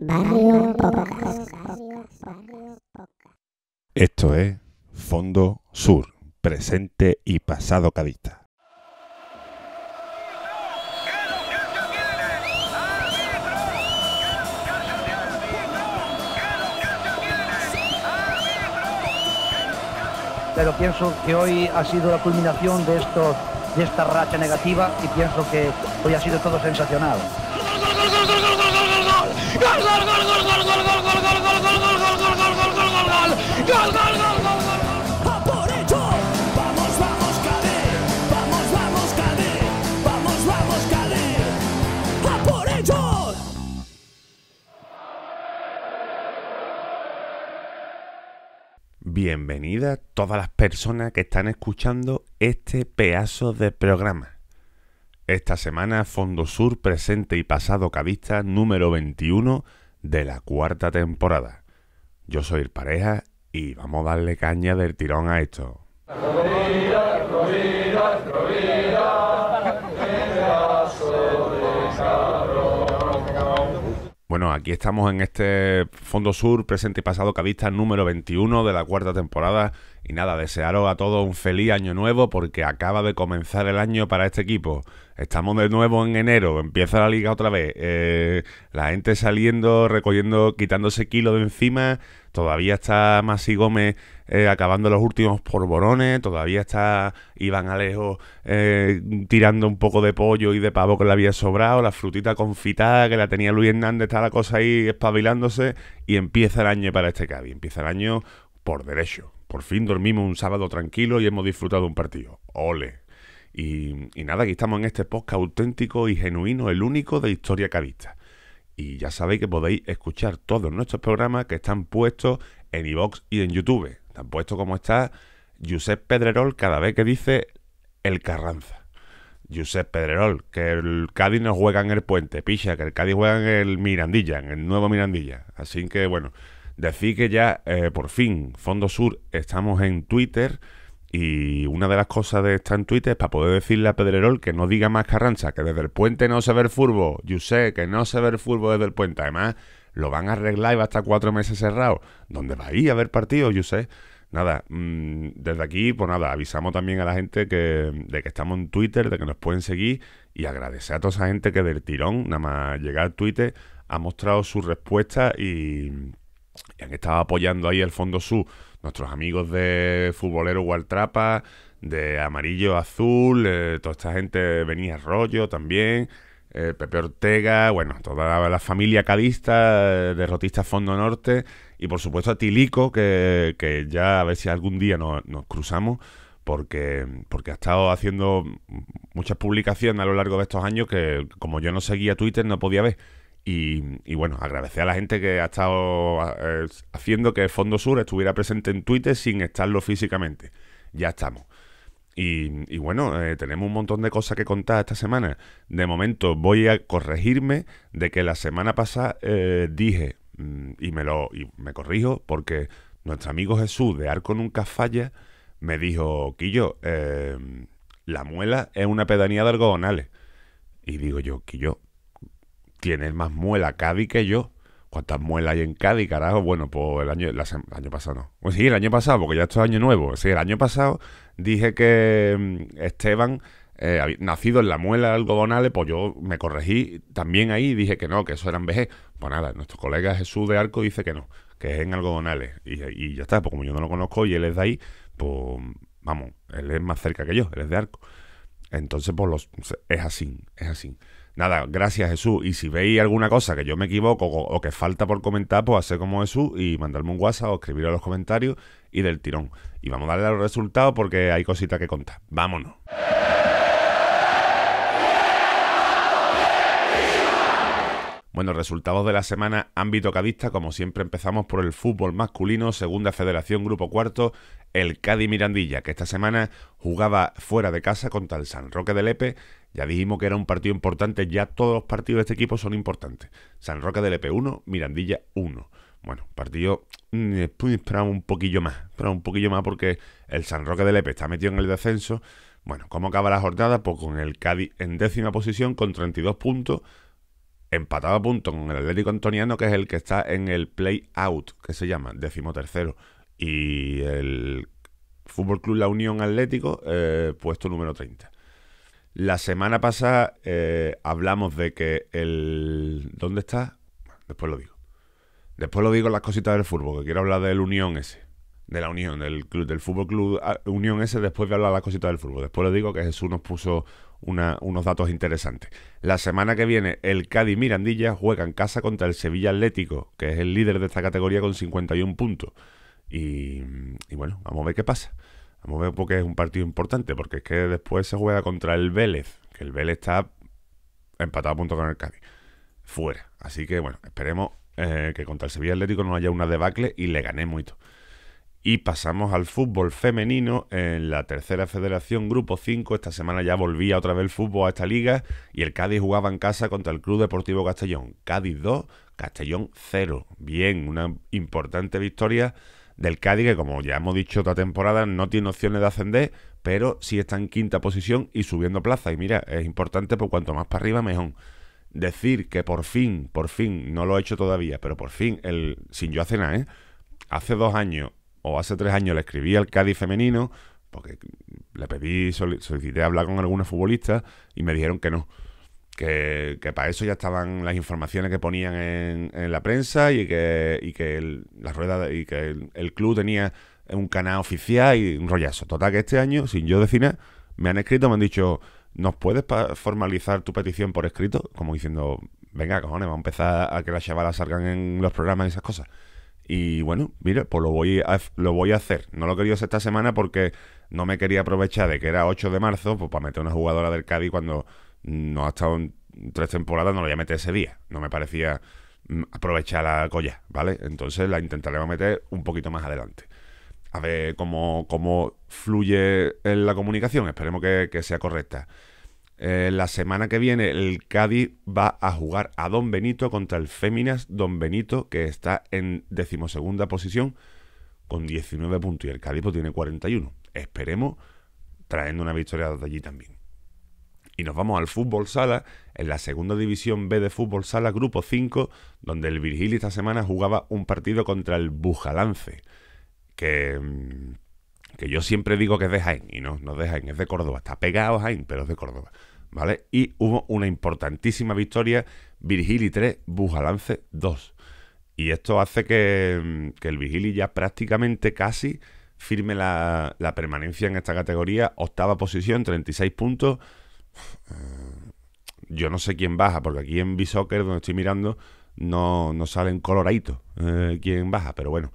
Barrio Esto es Fondo Sur, presente y pasado cadista. Pero pienso que hoy ha sido la culminación de, esto, de esta racha negativa y pienso que hoy ha sido todo sensacional. bienvenidas todas las personas que están escuchando este pedazo de programa. Esta semana Fondo Sur presente y pasado cabista número 21 de la cuarta temporada. Yo soy el pareja y vamos a darle caña del tirón a esto. Bueno, aquí estamos en este Fondo Sur, presente y pasado cabista número 21 de la cuarta temporada. Y nada, desearos a todos un feliz año nuevo porque acaba de comenzar el año para este equipo. Estamos de nuevo en enero, empieza la liga otra vez. Eh, la gente saliendo, recogiendo, quitándose kilos de encima. Todavía está Masi Gómez eh, acabando los últimos porborones, todavía está Iván Alejo eh, tirando un poco de pollo y de pavo que le había sobrado, la frutita confitada que la tenía Luis Hernández, está la cosa ahí espabilándose y empieza el año para este Cádiz, empieza el año por derecho. Por fin dormimos un sábado tranquilo y hemos disfrutado un partido. Ole. Y, nada, aquí estamos en este podcast auténtico y genuino, el único de historia cabista. Y ya sabéis que podéis escuchar todos nuestros programas que están puestos en iVox y en YouTube puesto como está, Josep Pedrerol cada vez que dice el Carranza. Josep Pedrerol, que el Cádiz no juega en el Puente, picha, que el Cádiz juega en el Mirandilla, en el nuevo Mirandilla. Así que bueno, decir que ya eh, por fin, Fondo Sur, estamos en Twitter. Y una de las cosas de estar en Twitter es para poder decirle a Pedrerol que no diga más Carranza, que desde el puente no se ve el furbo. Josep, que no se ve el furbo desde el puente. Además, lo van a arreglar y va a estar cuatro meses cerrado. ¿Dónde va a ir a ver partidos, yo sé? Nada, mm, desde aquí, pues nada, avisamos también a la gente que, de que estamos en Twitter, de que nos pueden seguir y agradecer a toda esa gente que del tirón, nada más llegar al Twitter, ha mostrado su respuesta y, han estado apoyando ahí el Fondo Sur, nuestros amigos de Futbolero Gualtrapa, de Amarillo Azul, eh, toda esta gente venía rollo también. Eh, Pepe Ortega, bueno, toda la familia cadista, eh, derrotista Fondo Norte, y por supuesto a Tilico, que, ya a ver si algún día nos, cruzamos, porque, porque ha estado haciendo muchas publicaciones a lo largo de estos años que como yo no seguía Twitter no podía ver. Y, bueno, agradecer a la gente que ha estado eh, haciendo que Fondo Sur estuviera presente en Twitter sin estarlo físicamente. Ya estamos. Y, bueno, eh, tenemos un montón de cosas que contar esta semana. De momento voy a corregirme de que la semana pasada eh, dije, mm, y me lo me corrijo, porque nuestro amigo Jesús de Arco Nunca Falla me dijo, Quillo, eh, la muela es una pedanía de algodonales. Y digo yo, Quillo, tienes más muela Cádiz que yo estas muelas ahí en Cádiz, carajo? Bueno, pues el año, el año pasado no. Pues sí, el año pasado, porque ya esto es año nuevo. Sí, el año pasado dije que mm, Esteban, eh, nacido en la muela de Algodonales, pues yo me corregí también ahí y dije que no, que eso eran vejez. Pues nada, nuestro colega Jesús de Arco dice que no, que es en Algodonales. Y, ya está, pues como yo no lo conozco y él es de ahí, pues vamos, él es más cerca que yo, él es de Arco. Entonces, pues los, es así, es así. Nada, gracias Jesús. Y si veis alguna cosa que yo me equivoco o, que falta por comentar, pues hacer como Jesús y mandarme un WhatsApp o escribir en los comentarios y del tirón. Y vamos a darle los resultados porque hay cositas que contar. Vámonos. Bueno, resultados de la semana ámbito cadista, como siempre empezamos por el fútbol masculino, segunda federación, grupo cuarto, el Cádiz Mirandilla, que esta semana jugaba fuera de casa contra el San Roque de Lepe ya dijimos que era un partido importante, ya todos los partidos de este equipo son importantes. San Roque del EP1, Mirandilla 1. Bueno, partido mm, eh, esperamos un poquillo más, esperamos un poquillo más porque el San Roque del EP está metido en el descenso. Bueno, ¿cómo acaba la jornada? Pues con el Cádiz en décima posición con 32 puntos, empatado a punto con el Atlético Antoniano, que es el que está en el play out, que se llama, décimo tercero Y el Fútbol Club La Unión Atlético, eh, puesto número 30. La semana pasada eh, hablamos de que el... ¿Dónde está? Después lo digo. Después lo digo las cositas del fútbol, que quiero hablar del Unión S. De la Unión, del, club, del Fútbol Club ah, Unión S, después voy a hablar las cositas del fútbol. Después lo digo que Jesús nos puso unos datos interesantes. La semana que viene, el Cádiz Mirandilla juega en casa contra el Sevilla Atlético, que es el líder de esta categoría con 51 puntos. y bueno, vamos a ver qué pasa. Vamos a ver porque es un partido importante, porque es que después se juega contra el Vélez, que el Vélez está empatado a punto con el Cádiz. Fuera. Así que bueno, esperemos eh, que contra el Sevilla Atlético no haya una debacle y le ganemos y todo. Y pasamos al fútbol femenino en la tercera federación, grupo 5. Esta semana ya volvía otra vez el fútbol a esta liga y el Cádiz jugaba en casa contra el Club Deportivo Castellón. Cádiz 2, Castellón 0. Bien, una importante victoria del Cádiz, que como ya hemos dicho otra temporada, no tiene opciones de ascender, pero sí está en quinta posición y subiendo plaza. Y mira, es importante, por cuanto más para arriba, mejor. Decir que por fin, por fin, no lo he hecho todavía, pero por fin, el, sin yo hacer nada, ¿eh? hace dos años o hace tres años le escribí al Cádiz femenino, porque le pedí, solicité hablar con algunos futbolistas y me dijeron que no. Que, para eso ya estaban las informaciones que ponían en, la prensa y que, que el, y que el, club tenía un canal oficial y un rollazo. Total que este año, sin yo decir nada, me han escrito, me han dicho, ¿nos puedes formalizar tu petición por escrito? Como diciendo, venga, cojones, vamos a empezar a que las chavalas salgan en los programas y esas cosas. Y bueno, mire, pues lo voy a, lo voy a hacer. No lo quería hacer esta semana porque no me quería aprovechar de que era 8 de marzo, pues para meter una jugadora del Cádiz cuando no ha estado en tres temporadas, no lo voy a meter ese día. No me parecía mm, aprovechar la colla, ¿vale? Entonces la intentaremos meter un poquito más adelante. A ver cómo, cómo fluye en la comunicación, esperemos que, sea correcta. Eh, la semana que viene el Cádiz va a jugar a Don Benito contra el Féminas Don Benito, que está en decimosegunda posición con 19 puntos y el Cádiz pues tiene 41. Esperemos trayendo una victoria de allí también. Y nos vamos al fútbol sala, en la segunda división B de fútbol sala, grupo 5, donde el Virgili esta semana jugaba un partido contra el Bujalance, que, mm, que yo siempre digo que es de Jaén, y no, no es de Jaén, es de Córdoba, está pegado Jaén, pero es de Córdoba. ¿Vale? Y hubo una importantísima victoria, Virgili 3, Bujalance 2. Y esto hace que, mm, que el Virgili ya prácticamente casi firme la, la permanencia en esta categoría, octava posición, 36 puntos, eh, yo no sé quién baja, porque aquí en soccer donde estoy mirando, no, no salen coloraditos eh, quién baja, pero bueno.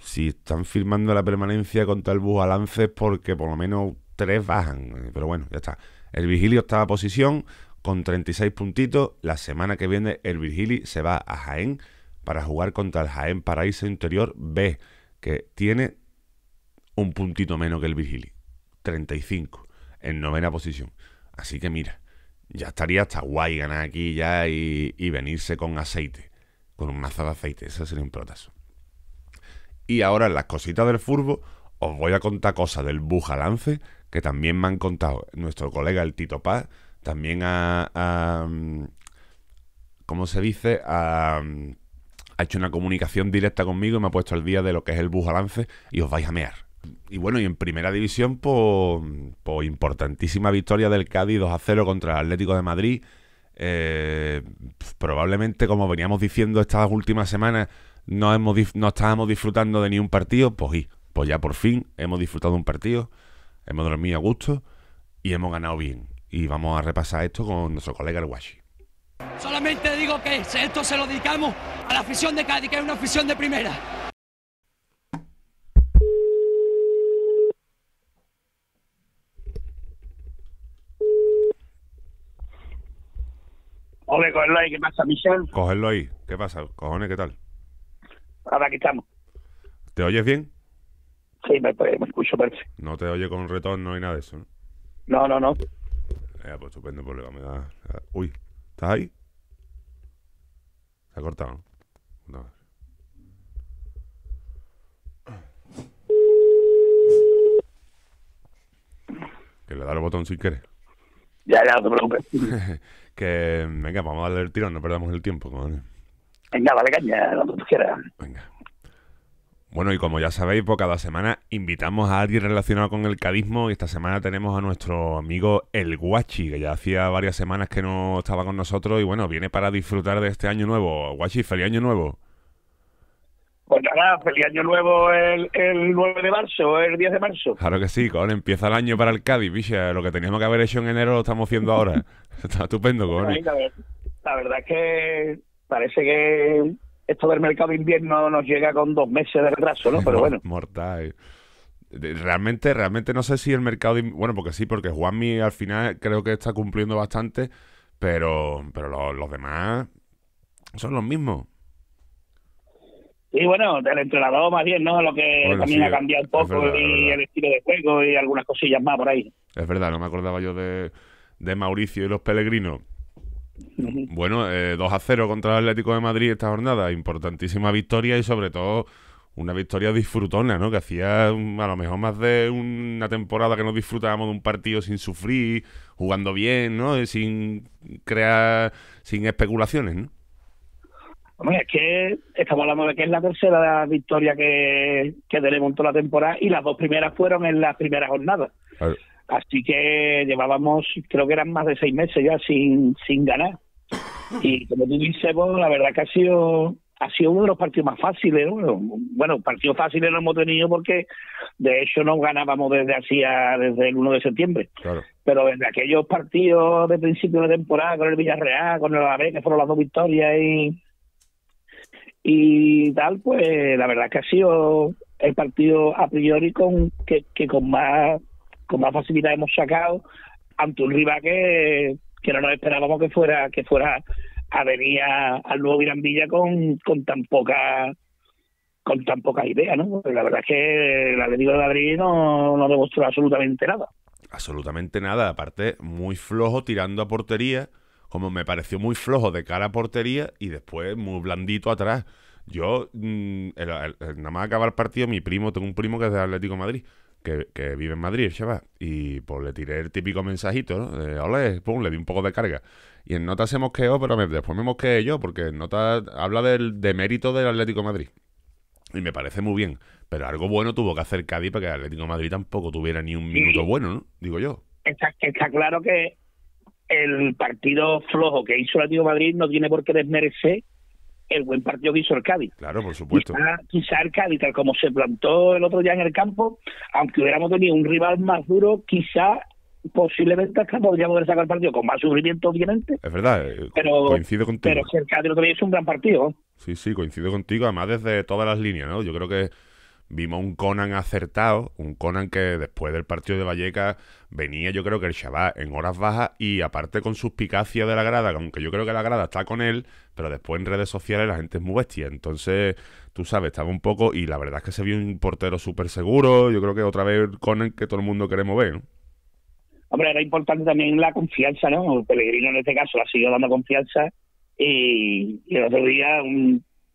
Si están firmando la permanencia contra el Bujalance es porque por lo menos tres bajan. Eh, pero bueno, ya está. El Vigilio estaba a posición con 36 puntitos. La semana que viene el Vigili se va a Jaén para jugar contra el Jaén Paraíso Interior B, que tiene un puntito menos que el Vigili. 35 en novena posición. Así que mira, ya estaría hasta guay ganar aquí ya y, venirse con aceite, con un mazo de aceite, Ese sería un protazo. Y ahora en las cositas del furbo os voy a contar cosas del bujalance que también me han contado nuestro colega el Tito Paz, también ha... ¿cómo se dice? ha hecho una comunicación directa conmigo y me ha puesto al día de lo que es el bujalance y os vais a mear. Y bueno, y en primera división, por pues, pues importantísima victoria del Cádiz 2 a 0 contra el Atlético de Madrid. Eh, probablemente, como veníamos diciendo estas últimas semanas, no, estábamos disfrutando de ni un partido. Pues, pues ya por fin hemos disfrutado de un partido, hemos dormido a gusto y hemos ganado bien. Y vamos a repasar esto con nuestro colega el Washi. Solamente digo que esto se lo dedicamos a la afición de Cádiz, que es una afición de primera Hombre, cogerlo ahí, ¿qué pasa, Michelle? Cogerlo ahí, ¿qué pasa? Cojones, ¿qué tal? Ahora aquí estamos. ¿Te oyes bien? Sí, me, pues, escucho perfecto. No te oye con retorno y nada de eso, ¿no? No, no, no. Eh, pues estupendo problema, pues me da... Uy, ¿estás ahí? Se ha cortado, ¿no? Que le da el botón si quiere. Ya, ya, no te preocupes. Que venga, vamos a darle el tirón, no perdamos el tiempo. Venga, vale caña, que tú quieras. Venga. Bueno, y como ya sabéis, por pues cada semana invitamos a alguien relacionado con el cadismo y esta semana tenemos a nuestro amigo El Guachi, que ya hacía varias semanas que no estaba con nosotros y bueno, viene para disfrutar de este año nuevo. Guachi, feliz año nuevo. Pues nada, feliz año nuevo el, el 9 de marzo, el 10 de marzo. Claro que sí, con empieza el año para el Cádiz, Lo que teníamos que haber hecho en enero lo estamos haciendo ahora. Está estupendo, bueno, pues la, verdad, es que parece que esto del mercado de invierno nos llega con dos meses de retraso, ¿no? Pero bueno. Mortal. Realmente, realmente no sé si el mercado Bueno, porque sí, porque Juanmi al final creo que está cumpliendo bastante, pero, pero los demás son los mismos y bueno, del entrenador más bien, ¿no? Lo que también ha cambiado un poco y el estilo de juego y algunas cosillas más por ahí. Es verdad, no me acordaba yo de, Mauricio y los Pellegrinos. Bueno, eh, 2 a 0 contra el Atlético de Madrid esta jornada, importantísima victoria y sobre todo una victoria disfrutona, ¿no? Que hacía mm, a lo mejor más de una temporada que no disfrutábamos de un partido sin sufrir, jugando bien, ¿no? sin crear, sin especulaciones, ¿no? es que estamos hablando de que es la tercera victoria que, que tenemos en toda la temporada y las dos primeras fueron en la primera jornada, Así que llevábamos, creo que eran más de seis meses ya sin, sin ganar. Y como tú dices, la verdad que ha sido ha sido uno de los partidos más fáciles. ¿no? Bueno, partidos fáciles no hemos tenido porque, de hecho, no ganábamos desde hacía desde el 1 de septiembre. Pero desde aquellos partidos de principio de temporada con el Villarreal, con el AB que fueron las dos victorias y, y tal, pues la verdad es que ha sido el partido a priori con que, con más con más facilidad hemos sacado ante un rival que, que no nos esperábamos que fuera que fuera a venir al nuevo Virambilla con, con tan poca con tan poca idea, ¿no? Pues la verdad es que el avenido de Madrid no, no demostró absolutamente nada. Absolutamente nada, aparte muy flojo tirando a portería como me pareció muy flojo de cara a portería y después muy blandito atrás. Yo, mm, nada más acabar el partido, mi primo, tengo un primo que es de Atlético Madrid, que, vive en Madrid, chaval, y pues le tiré el típico mensajito, ¿no? hola pum, le di un poco de carga. Y en nota se mosqueó, pero después me mosqueé yo, porque en nota habla del de mérito del Atlético Madrid. Y me parece muy bien, pero algo bueno tuvo que hacer Cádiz para que el Atlético Madrid tampoco tuviera ni un minuto bueno, ¿no? Digo yo. está claro que el partido flojo que hizo el Atlético Madrid no tiene por qué desmerecer el buen partido que hizo el Cádiz. Claro, por supuesto. Quizá, el Cádiz, tal como se plantó el otro día en el campo, aunque hubiéramos tenido un rival más duro, quizá posiblemente hasta podríamos haber sacado el partido con más sufrimiento, obviamente. Es verdad, eh, pero, coincido contigo. Pero el Cádiz un gran partido. Sí, sí, coincido contigo, además desde todas las líneas, ¿no? Yo creo que Vimos un Conan acertado, un Conan que después del partido de Valleca venía, yo creo que el Shabbat en horas bajas y aparte con suspicacia de la grada, aunque yo creo que la grada está con él, pero después en redes sociales la gente es muy bestia. Entonces, tú sabes, estaba un poco y la verdad es que se vio un portero súper seguro. Yo creo que otra vez el Conan que todo el mundo queremos ver, Hombre, era importante también la confianza, ¿no? El Pellegrino en este caso ha sido dando confianza y, el otro día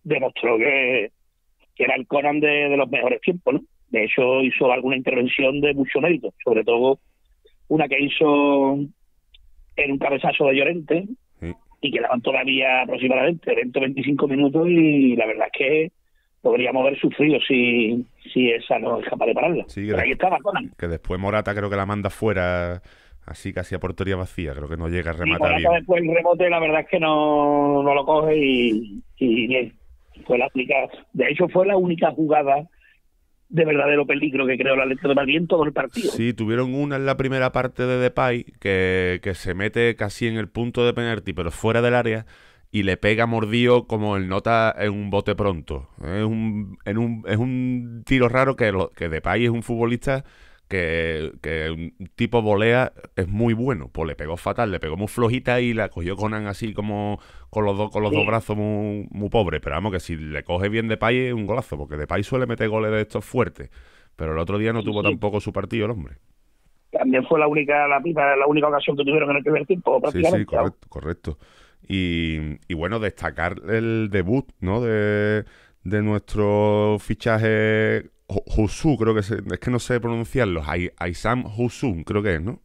demostró que que era el Conan de, los mejores tiempos, ¿no? De hecho, hizo alguna intervención de mucho mérito, sobre todo una que hizo en un cabezazo de Llorente y que todavía aproximadamente 20 25 minutos y la verdad es que podríamos haber sufrido si, si esa no es capaz de pararla. ahí estaba Conan. Que después Morata creo que la manda fuera así casi a portería vacía, creo que no llega a rematar y Morata después el remote la verdad es que no, lo coge y fue la única, de hecho fue la única jugada de verdadero peligro que creó la letra de Madrid en todo el partido. Sí, tuvieron una en la primera parte de Depay que, que se mete casi en el punto de penalti, pero fuera del área y le pega mordido como el nota en un bote pronto. Es un, en un, es un tiro raro que, que Depay es un futbolista que, un tipo volea es muy bueno. Pues le pegó fatal, le pegó muy flojita y la cogió Conan así como con los, con los dos brazos muy, muy pobres. Pero vamos, que si le coge bien de Pay es un golazo, porque de Pay suele meter goles de estos fuertes. Pero el otro día no tuvo tampoco su partido el hombre. También fue la única, la, única ocasión que tuvieron en el primer tiempo. Sí, sí, correcto, correcto. Y, bueno, destacar el debut, ¿no? De, de nuestro fichaje creo que es, es que no sé pronunciarlo. Aysam Husun, creo que es, ¿no?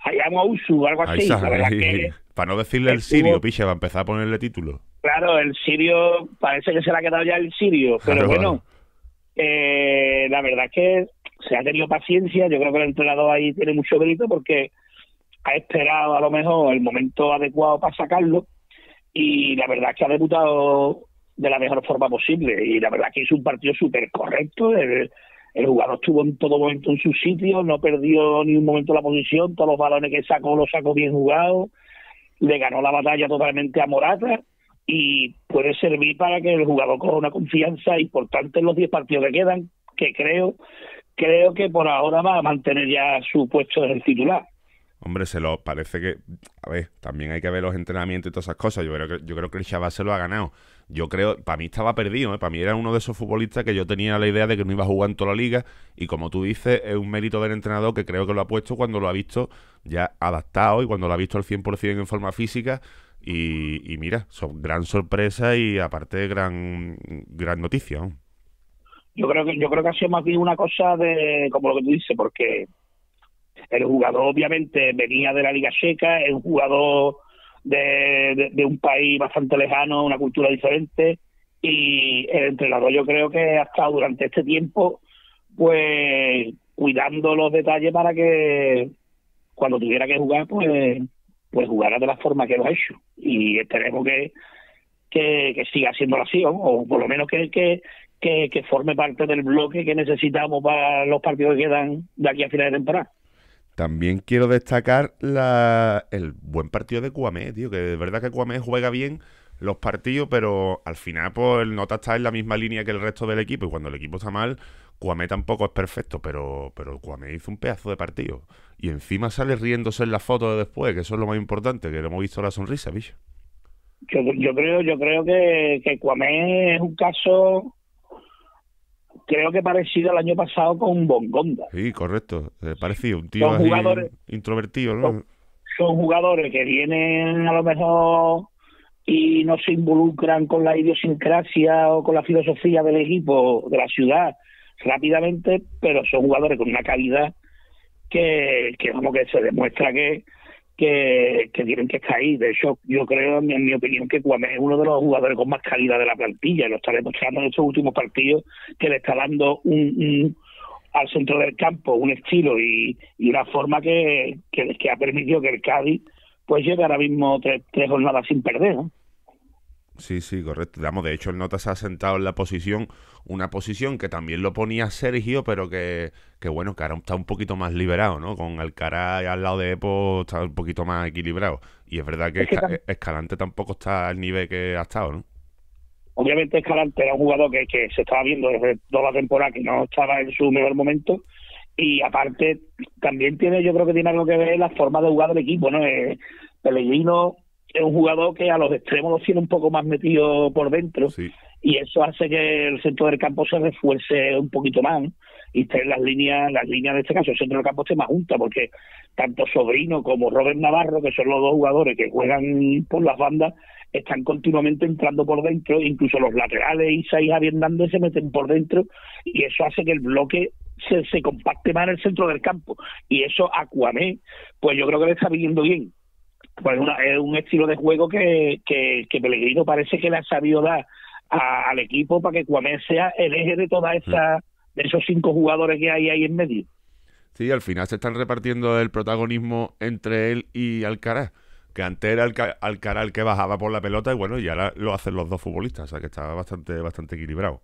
Aysam Husu, algo así. para no decirle el, sirio, piche, va a empezar a ponerle título. Claro, el sirio, parece que se le ha quedado ya el sirio, pero bueno, eh, la verdad es que se ha tenido paciencia. Yo creo que el entrenador ahí tiene mucho grito porque ha esperado a lo mejor el momento adecuado para sacarlo y la verdad es que ha debutado de la mejor forma posible. Y la verdad que es un partido súper correcto. El, jugador estuvo en todo momento en su sitio, no perdió ni un momento la posición, todos los balones que sacó los sacó bien jugados, le ganó la batalla totalmente a Morata y puede servir para que el jugador coja una confianza importante en los 10 partidos que quedan, que creo, creo que por ahora va a mantener ya su puesto en el titular. Hombre, se lo parece que. A ver, también hay que ver los entrenamientos y todas esas cosas. Yo creo que, yo creo que el chabá se lo ha ganado yo creo, para mí estaba perdido, ¿eh? para mí era uno de esos futbolistas que yo tenía la idea de que no iba a jugar en toda la liga y como tú dices, es un mérito del entrenador que creo que lo ha puesto cuando lo ha visto ya adaptado y cuando lo ha visto al 100% en forma física y, mira, son gran sorpresa y aparte gran, gran noticia. Yo creo que yo creo que ha sido más bien una cosa de como lo que tú dices, porque el jugador obviamente venía de la Liga seca, es un jugador de, un país bastante lejano, una cultura diferente. Y el entrenador yo creo que ha estado durante este tiempo pues cuidando los detalles para que cuando tuviera que jugar pues pues jugara de la forma que lo ha hecho y esperemos que que, siga siendo así o por lo menos que, que, que forme parte del bloque que necesitamos para los partidos que quedan de aquí a final de temporada también quiero destacar la, el buen partido de Cuamé, tío, que de verdad que Cuamé juega bien los partidos, pero al final pues el Nota está en la misma línea que el resto del equipo y cuando el equipo está mal, Cuamé tampoco es perfecto, pero, pero Cuamé hizo un pedazo de partido. Y encima sale riéndose en la foto de después, que eso es lo más importante, que le hemos visto la sonrisa, bicho. Yo, creo, yo creo que, que Cuamé es un caso creo que parecido al año pasado con Bongonda. Sí, correcto. Eh, parecido, un tío introvertido, ¿no? Son, jugadores que vienen a lo mejor y no se involucran con la idiosincrasia o con la filosofía del equipo, de la ciudad, rápidamente, pero son jugadores con una calidad que, que como que se demuestra que que, tienen que caer. De hecho, yo creo, en mi, opinión, que Cuamé es uno de los jugadores con más calidad de la plantilla. y Lo está demostrando en estos últimos partidos que le está dando un, al centro del campo un estilo y, una forma que, que, ha permitido que el Cádiz pues llegue ahora mismo tres, jornadas sin perder. Sí, sí, correcto. de hecho, el Nota se ha sentado en la posición, una posición que también lo ponía Sergio, pero que, que bueno, que ahora está un poquito más liberado, ¿no? Con Alcaraz al lado de Epo está un poquito más equilibrado. Y es verdad que, Escalante tampoco está al nivel que ha estado, ¿no? Obviamente Escalante era un jugador que, se estaba viendo desde toda la temporada que no estaba en su mejor momento y aparte también tiene, yo creo que tiene algo que ver la forma de jugar del equipo, ¿no? Eh, Pelegrino es un jugador que a los extremos lo tiene un poco más metido por dentro y eso hace que el centro del campo se refuerce un poquito más y esté las líneas, las líneas de este caso, el centro del campo esté más junta porque tanto Sobrino como Robert Navarro, que son los dos jugadores que juegan por las bandas, están continuamente entrando por dentro, incluso los laterales Isa y Javier y se meten por dentro y eso hace que el bloque se, se compacte más en el centro del campo y eso a Cuamé, pues yo creo que le está viniendo bien pues es un estilo de juego que, que, que Pellegrino parece que le ha sabido dar al equipo para que Cuamé sea el eje de toda esa, de esos cinco jugadores que hay ahí en medio. Sí, al final se están repartiendo el protagonismo entre él y Alcaraz. Que antes era Alcaraz el que bajaba por la pelota y bueno, ya ahora lo hacen los dos futbolistas, o sea que estaba bastante, bastante equilibrado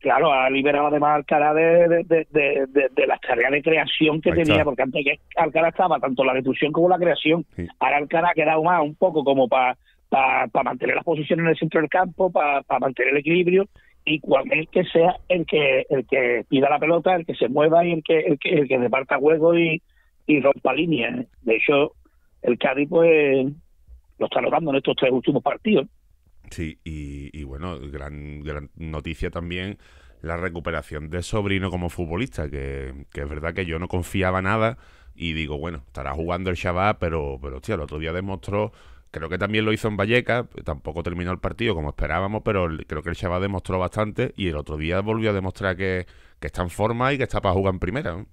claro, ha liberado además a de, de, las tareas de creación que tenía, porque antes que Alcaraz estaba tanto la destrucción como la creación, ahora Alcaraz ha quedado más un poco como para para mantener las posiciones en el centro del campo, para mantener el equilibrio y cual que sea el que el que pida la pelota, el que se mueva y el que el que, reparta juego y, rompa líneas. De hecho, el Cádiz pues lo está logrando en estos tres últimos partidos. Sí, y, bueno, gran, gran noticia también la recuperación de Sobrino como futbolista, que, es verdad que yo no confiaba nada y digo, bueno, estará jugando el Shabbat, pero, pero hostia, el otro día demostró, creo que también lo hizo en Valleca, tampoco terminó el partido como esperábamos, pero creo que el Shabbat demostró bastante y el otro día volvió a demostrar que, que está en forma y que está para jugar en primera.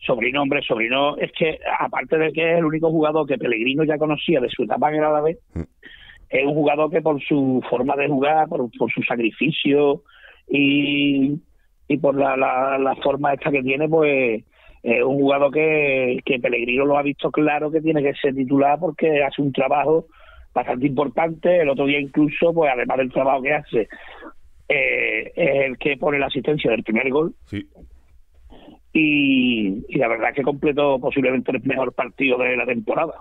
Sobrino, hombre, Sobrino, es que aparte de que es el único jugador que Pellegrino ya conocía de su etapa en el Alavés, mm es un jugador que por su forma de jugar, por, su sacrificio y, por la, forma esta que tiene, pues es un jugador que, que Pellegrino lo ha visto claro que tiene que ser titular porque hace un trabajo bastante importante. El otro día incluso, pues además del trabajo que hace, eh, es el que pone la asistencia del primer gol. Y, y la verdad es que completó posiblemente el mejor partido de la temporada.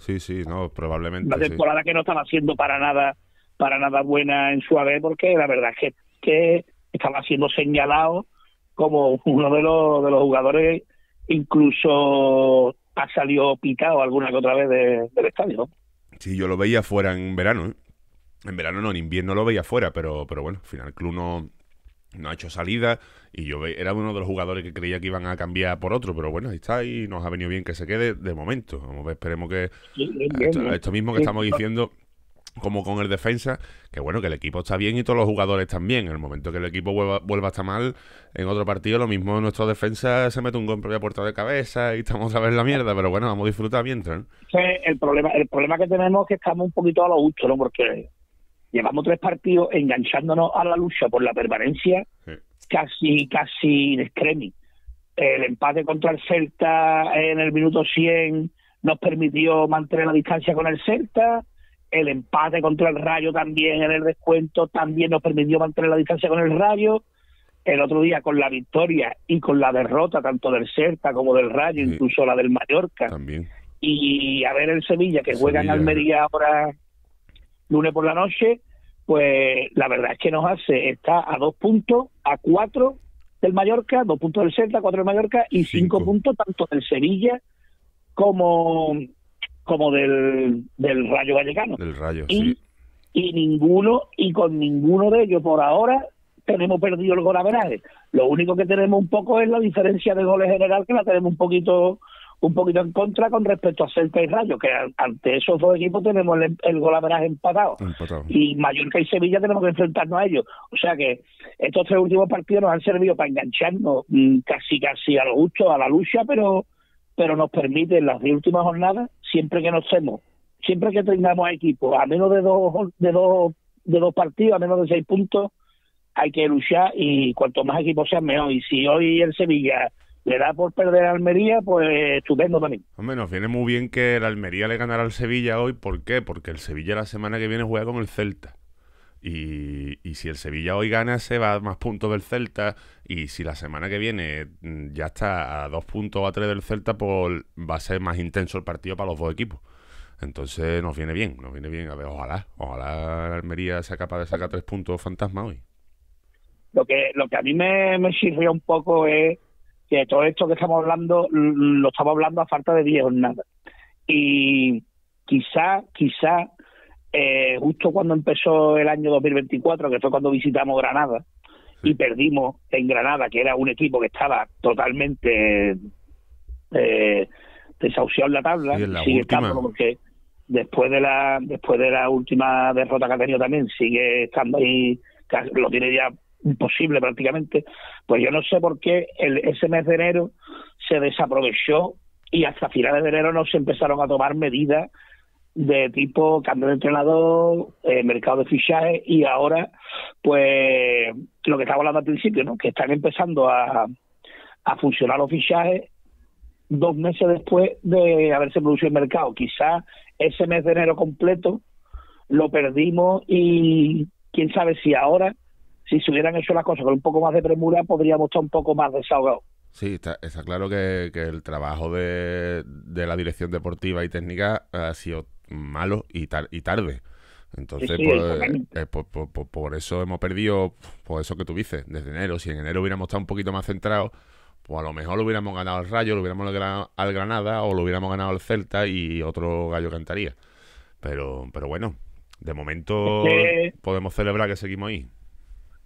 Sí, sí, no, probablemente. La temporada que no estaba siendo para nada, para nada buena en su porque la verdad es que, estaba siendo señalado como uno de los, de los jugadores, incluso ha salido picado alguna que otra vez del estadio. Sí, yo lo veía fuera en verano, ¿eh? En verano no, en invierno lo veía fuera, pero, pero bueno, al final el club no, no ha hecho salida y yo era uno de los jugadores que creía que iban a cambiar por otro, pero bueno, ahí está y nos ha venido bien que se quede de momento. esperemos que esto, mismo que estamos diciendo como con el defensa, que bueno, que el equipo está bien y todos los jugadores también. En el momento que el equipo vuelva, vuelva a estar mal en otro partido, lo mismo nuestro defensa se mete un gol en propia puerta de cabeza y estamos otra vez la mierda, pero bueno, vamos a disfrutar mientras. el problema el problema que tenemos es que estamos un poquito a lo gusto, ¿no? Porque llevamos tres partidos enganchándonos a la lucha por la permanencia casi, casi descremi. El empate contra el Celta en el minuto 100 nos permitió mantener la distancia con el Celta. El empate contra el Rayo también en el descuento también nos permitió mantener la distancia con el Rayo. El otro día con la victoria y con la derrota tanto del Celta como del Rayo, incluso la del Mallorca. También. Y a ver el Sevilla que juega en Almería ahora lunes por la noche, pues la verdad es que nos hace, está a dos puntos, a cuatro del Mallorca, dos puntos del Celta, cuatro del Mallorca y cinco, puntos tanto del Sevilla como, como del, del Rayo Vallecano. Del Rayo, y, sí. Y ninguno, y con ninguno de ellos por ahora tenemos perdido el golaveraje. Lo único que tenemos un poco es la diferencia de goles general, que la tenemos un poquito un poquito en contra con respecto a Celta y Rayo, que ante esos dos equipos tenemos el, el golaveraje empatado. Y Mallorca y Sevilla tenemos que enfrentarnos a ellos. O sea que estos tres últimos partidos nos han servido para engancharnos mm, casi casi a lo gusto, a la lucha, pero pero nos permite en las últimas jornadas, siempre que nos hemos, siempre que tengamos equipo, a menos de dos, de dos, de dos partidos, a menos de seis puntos, hay que luchar y cuanto más equipos sean mejor. Y si hoy el Sevilla le da por perder a Almería, pues estupendo también. Hombre, nos viene muy bien que el Almería le ganara al Sevilla hoy. ¿Por qué? Porque el Sevilla la semana que viene juega con el Celta. Y, si el Sevilla hoy gana, se va a más puntos del Celta. Y si la semana que viene mm, ya está a dos puntos o a tres del Celta, pues va a ser más intenso el partido para los dos equipos. Entonces nos viene bien, nos viene bien. A ver, ojalá, ojalá Almería sea capaz de sacar tres puntos fantasma hoy. Lo que, lo que a mí me, me sirvió un poco es que todo esto que estamos hablando lo estamos hablando a falta de 10 jornadas. Y quizá, quizá, eh, justo cuando empezó el año 2024, que fue cuando visitamos Granada, y perdimos en Granada, que era un equipo que estaba totalmente eh, desahuciado en la tabla, sigue estando porque después de la después de la última derrota que ha tenido también sigue estando ahí, lo tiene ya imposible prácticamente, pues yo no sé por qué el, ese mes de enero se desaprovechó y hasta finales de enero no se empezaron a tomar medidas de tipo cambio de entrenador, eh, mercado de fichajes y ahora, pues lo que estaba hablando al principio, que están empezando a, a funcionar los fichajes dos meses después de haberse producido el mercado. Quizás ese mes de enero completo lo perdimos y quién sabe si ahora si se hubieran hecho las cosas con un poco más de premura, podríamos estar un poco más desahogados. Sí, está, claro que, el trabajo de, la dirección deportiva y técnica ha sido malo y, tarde. Entonces, pues, eh, pues, pues, por, eso hemos perdido, por eso que tú dices, desde enero. Si en enero hubiéramos estado un poquito más centrados, pues a lo mejor lo hubiéramos ganado al Rayo, lo hubiéramos ganado al Granada o lo hubiéramos ganado al Celta y otro gallo cantaría. Pero, pero bueno, de momento podemos celebrar que seguimos ahí.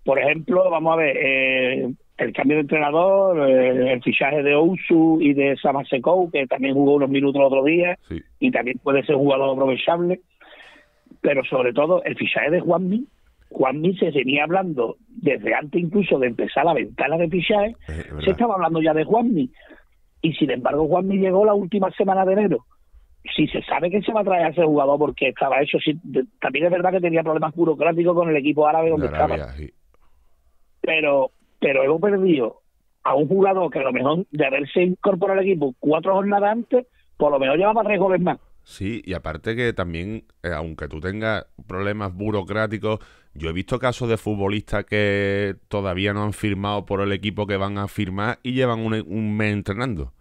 Por ejemplo, vamos a ver, eh, el cambio de entrenador, eh, el fichaje de Ousu y de Samasekou, que también jugó unos minutos el otro día y también puede ser jugador aprovechable. Pero sobre todo, el fichaje de Juanmi. Juanmi se venía hablando desde antes incluso de empezar la ventana de fichaje, se estaba hablando ya de Juanmi. Y sin embargo, Juanmi llegó la última semana de enero si se sabe que se va a traer a ese jugador porque estaba hecho, también es verdad que tenía problemas burocráticos con el equipo árabe donde estaba pero, pero hemos perdido a un jugador que a lo mejor de haberse incorporado al equipo cuatro jornadas antes, por lo menos llevaba tres goles más. Sí, y aparte que también, eh, aunque tú tengas problemas burocráticos, yo he visto casos de futbolistas que todavía no han firmado por el equipo que van a firmar y llevan un mes entrenando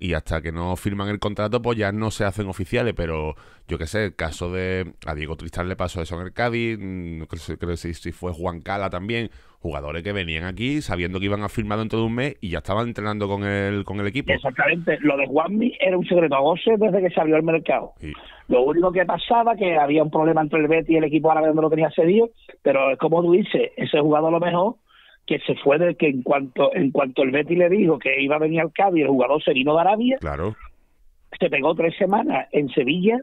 y hasta que no firman el contrato, pues ya no se hacen oficiales. Pero yo qué sé, el caso de. A Diego Tristán le pasó eso en el Cádiz, mm, no creo si, fue Juan Cala también. Jugadores que venían aquí sabiendo que iban a firmar dentro de un mes y ya estaban entrenando con el, con el equipo. Exactamente, lo de Juanmi era un secreto a voces desde que salió el mercado. Lo único que pasaba que había un problema entre el Betty y el equipo árabe donde lo tenía cedido, pero es como tú ese jugador a lo mejor que se fue de que en cuanto en cuanto el Betty le dijo que iba a venir al Cádiz el jugador Serino de Arabia, claro. se pegó tres semanas en Sevilla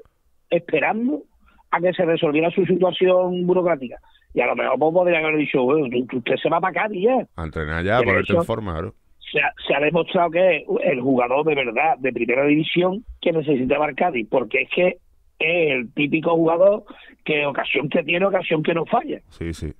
esperando a que se resolviera su situación burocrática. Y a lo mejor vos podrías haber dicho, bueno, usted se va para Cádiz ya. entrenar ya, ponerte en forma, Se ha, se ha, demostrado que es el jugador de verdad de primera división que necesita el Cádiz, porque es que es el típico jugador que ocasión que tiene, ocasión que no falla. Sí, sí.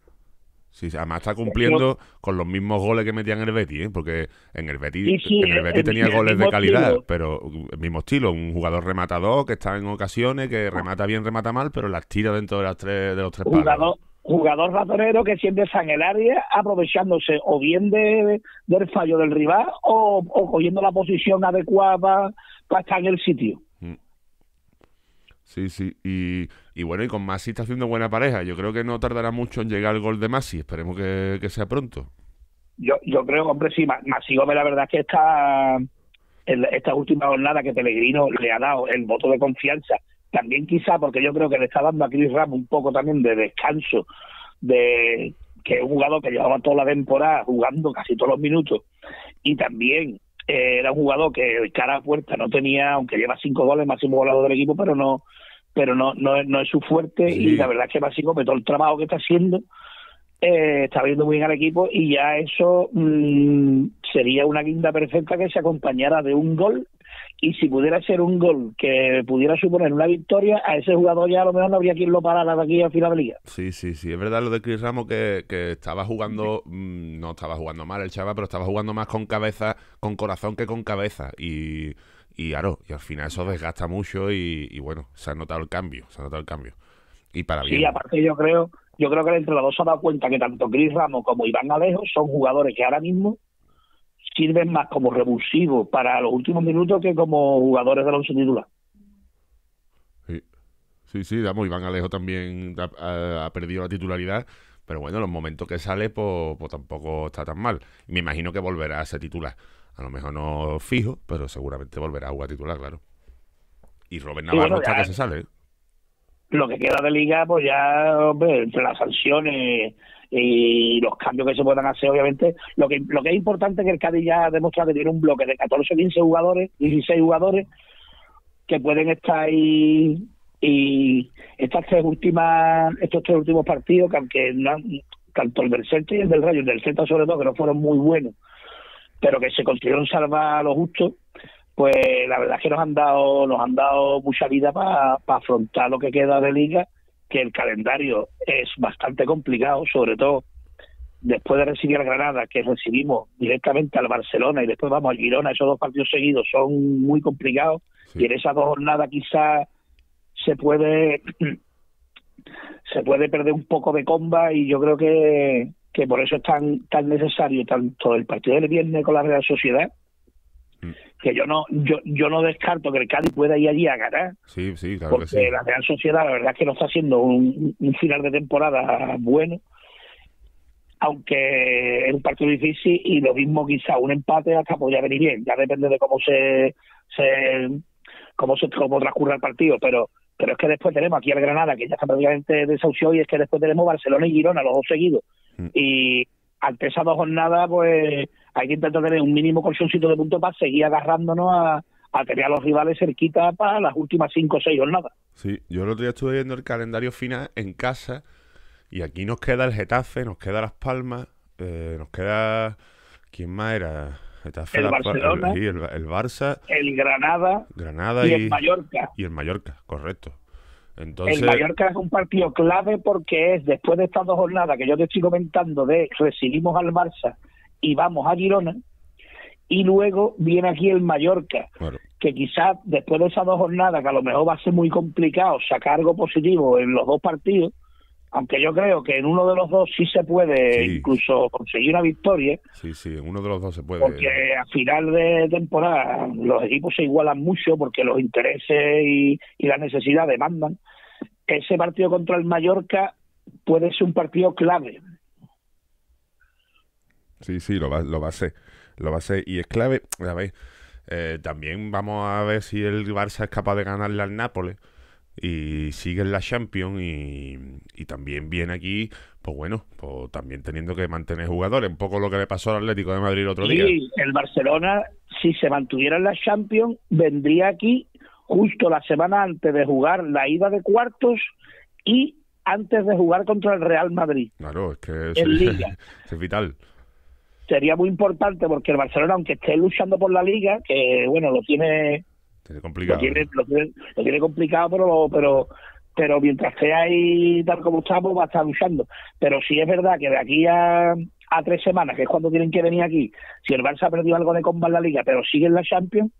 Sí, además está cumpliendo con los mismos goles que metía en el Betis, ¿eh? porque en el Betis, en el tenía goles de calidad, pero el mismo estilo, un jugador rematador que está en ocasiones, que remata bien, remata mal, pero las tira dentro de, las tres, de los tres palos. Jugador, jugador ratonero que siente en el área aprovechándose o bien del fallo del rival o, o cogiendo la posición adecuada para estar en el sitio. Sí, sí. Y, bueno, y con Masi está haciendo buena pareja. Yo creo que no tardará mucho en llegar el gol de Masi. Esperemos que, sea pronto. Yo, yo creo, hombre, sí, Masi Gómez, la verdad es que está esta última jornada que Pellegrino le ha dado el voto de confianza. También quizá porque yo creo que le está dando a Chris Ramos un poco también de descanso, de que es un jugador que llevaba toda la temporada jugando casi todos los minutos. Y también eh, era un jugador que cara a puerta no tenía, aunque lleva cinco goles, máximo goleador del equipo, pero no pero no, no, es su fuerte y la verdad es que Máximo, todo el trabajo que está haciendo, eh, está viendo muy bien al equipo y ya eso mm, sería una guinda perfecta que se acompañara de un gol y si pudiera ser un gol que pudiera suponer una victoria, a ese jugador ya a lo mejor no habría quien lo parara de aquí a final Sí, sí, sí. Es verdad lo de Chris Ramos que, que, estaba jugando, mm, no estaba jugando mal el chaval, pero estaba jugando más con cabeza, con corazón que con cabeza. Y, y claro, y al final eso desgasta mucho y, bueno, se ha notado el cambio, se ha notado el cambio. Y para bien. Sí, aparte yo creo, yo creo que el entrenador se ha dado cuenta que tanto Chris Ramos como Iván Alejo son jugadores que ahora mismo sirven más como revulsivos para los últimos minutos que como jugadores de la once titular. Sí, sí, sí damos, Iván Alejo también ha, perdido la titularidad, pero bueno, en los momentos que sale, pues, tampoco está tan mal. Me imagino que volverá a ser titular. A lo mejor no fijo, pero seguramente volverá a jugar titular, claro. Y Robert Navarro está que se sale. ¿eh? Lo que queda de liga, pues ya, entre las sanciones, y los cambios que se puedan hacer, obviamente, lo que, lo que es importante es que el Cádiz ya ha demostrado que tiene un bloque de 14 o 15 jugadores, 16 jugadores, que pueden estar ahí y estas tres últimas, estos tres últimos partidos, que aunque no, tanto el del centro y el del Rayo, el del centro sobre todo, que no fueron muy buenos, pero que se consiguieron salvar a lo justo, pues la verdad es que nos han dado, nos han dado mucha vida para afrontar lo que queda de liga que el calendario es bastante complicado, sobre todo después de recibir a Granada, que recibimos directamente al Barcelona y después vamos al Girona, esos dos partidos seguidos son muy complicados y en esas dos jornadas quizás se puede se puede perder un poco de comba y yo creo que, que por eso es tan, tan necesario tanto el partido del viernes con la Real Sociedad Mm. Que yo no, yo, yo no descarto que el Cádiz pueda ir allí a ganar. porque la Real Sociedad, la verdad es que no está haciendo un, final de temporada bueno. Aunque es un partido difícil y lo mismo quizá un empate hasta podría venir bien. Ya depende de cómo se, se cómo se cómo transcurra el partido, pero pero es que después tenemos aquí al Granada, que ya está prácticamente desahuciado, y es que después tenemos Barcelona y Girona, los dos seguidos. Mm. Y, ante esas dos jornadas, pues hay que intentar tener un mínimo colchoncito de puntos para seguir agarrándonos a, a tener a los rivales cerquita para las últimas cinco o seis jornadas. Sí, yo el otro día estuve viendo el calendario final en casa y aquí nos queda el Getafe, nos queda Las Palmas, eh, nos queda... ¿Quién más era? el Barcelona, el, Barça, el Granada, Granada y el Mallorca. Y el Mallorca, correcto. El Mallorca es un partido clave porque es después de estas dos jornadas que yo te estoy comentando de recibimos al Barça y vamos a Girona y luego viene aquí el Mallorca, que quizás después de esas dos jornadas que a lo mejor va a ser muy complicado sacar algo positivo en los dos partidos, aunque yo creo que en uno de los dos sí se puede incluso conseguir una victoria. Sí, sí, en uno de los dos se puede. Porque a final de temporada los equipos se igualan mucho porque los intereses y, la necesidad demandan. Ese partido contra el Mallorca puede ser un partido clave. Sí, sí, lo va, a ser. Lo va a Y es clave, ya veis eh, también vamos a ver si el Barça es capaz de ganarle al Nápoles y sigue en la Champions y, también viene aquí, pues bueno, pues también teniendo que mantener jugadores, un poco lo que le pasó al Atlético de Madrid el otro día. Sí, el Barcelona, si se mantuviera en la Champions, vendría aquí justo la semana antes de jugar la ida de cuartos y antes de jugar contra el Real Madrid. Claro, es que es vital. Sería muy importante porque el Barcelona, aunque esté luchando por la Liga, que bueno, lo tiene este, ¿eh? lo, tiene, lo, tiene, complicado, pero, pero pero mientras esté ahí tal como estamos pues va a estar luchando. Pero si es verdad que de aquí a, a, tres semanas, que es cuando tienen que venir aquí, si el Barça ha perdido algo de combate en la Liga, pero sigue en la Champions,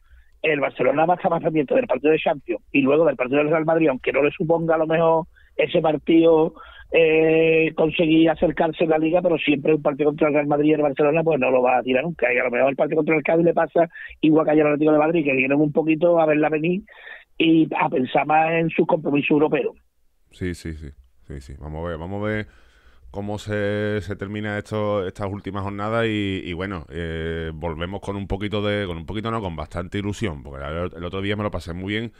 el Barcelona va a estar más del partido de Champions y luego del partido del Real Madrid, aunque no le suponga a lo mejor ese partido eh, conseguir acercarse a la liga, pero siempre un partido contra el Real Madrid y el Barcelona, pues no lo va a tirar nunca. Y a lo mejor el partido contra el Cádiz le pasa igual que ayer al Atlético de Madrid, que vienen un poquito a verla venir y a pensar más en sus compromisos europeos. Sí, sí, sí. sí, sí. Vamos a ver, vamos a ver cómo se, se termina esto, estas últimas jornadas y, y bueno, eh, volvemos con un poquito de, con un poquito no, con bastante ilusión, porque el otro día me lo pasé muy bien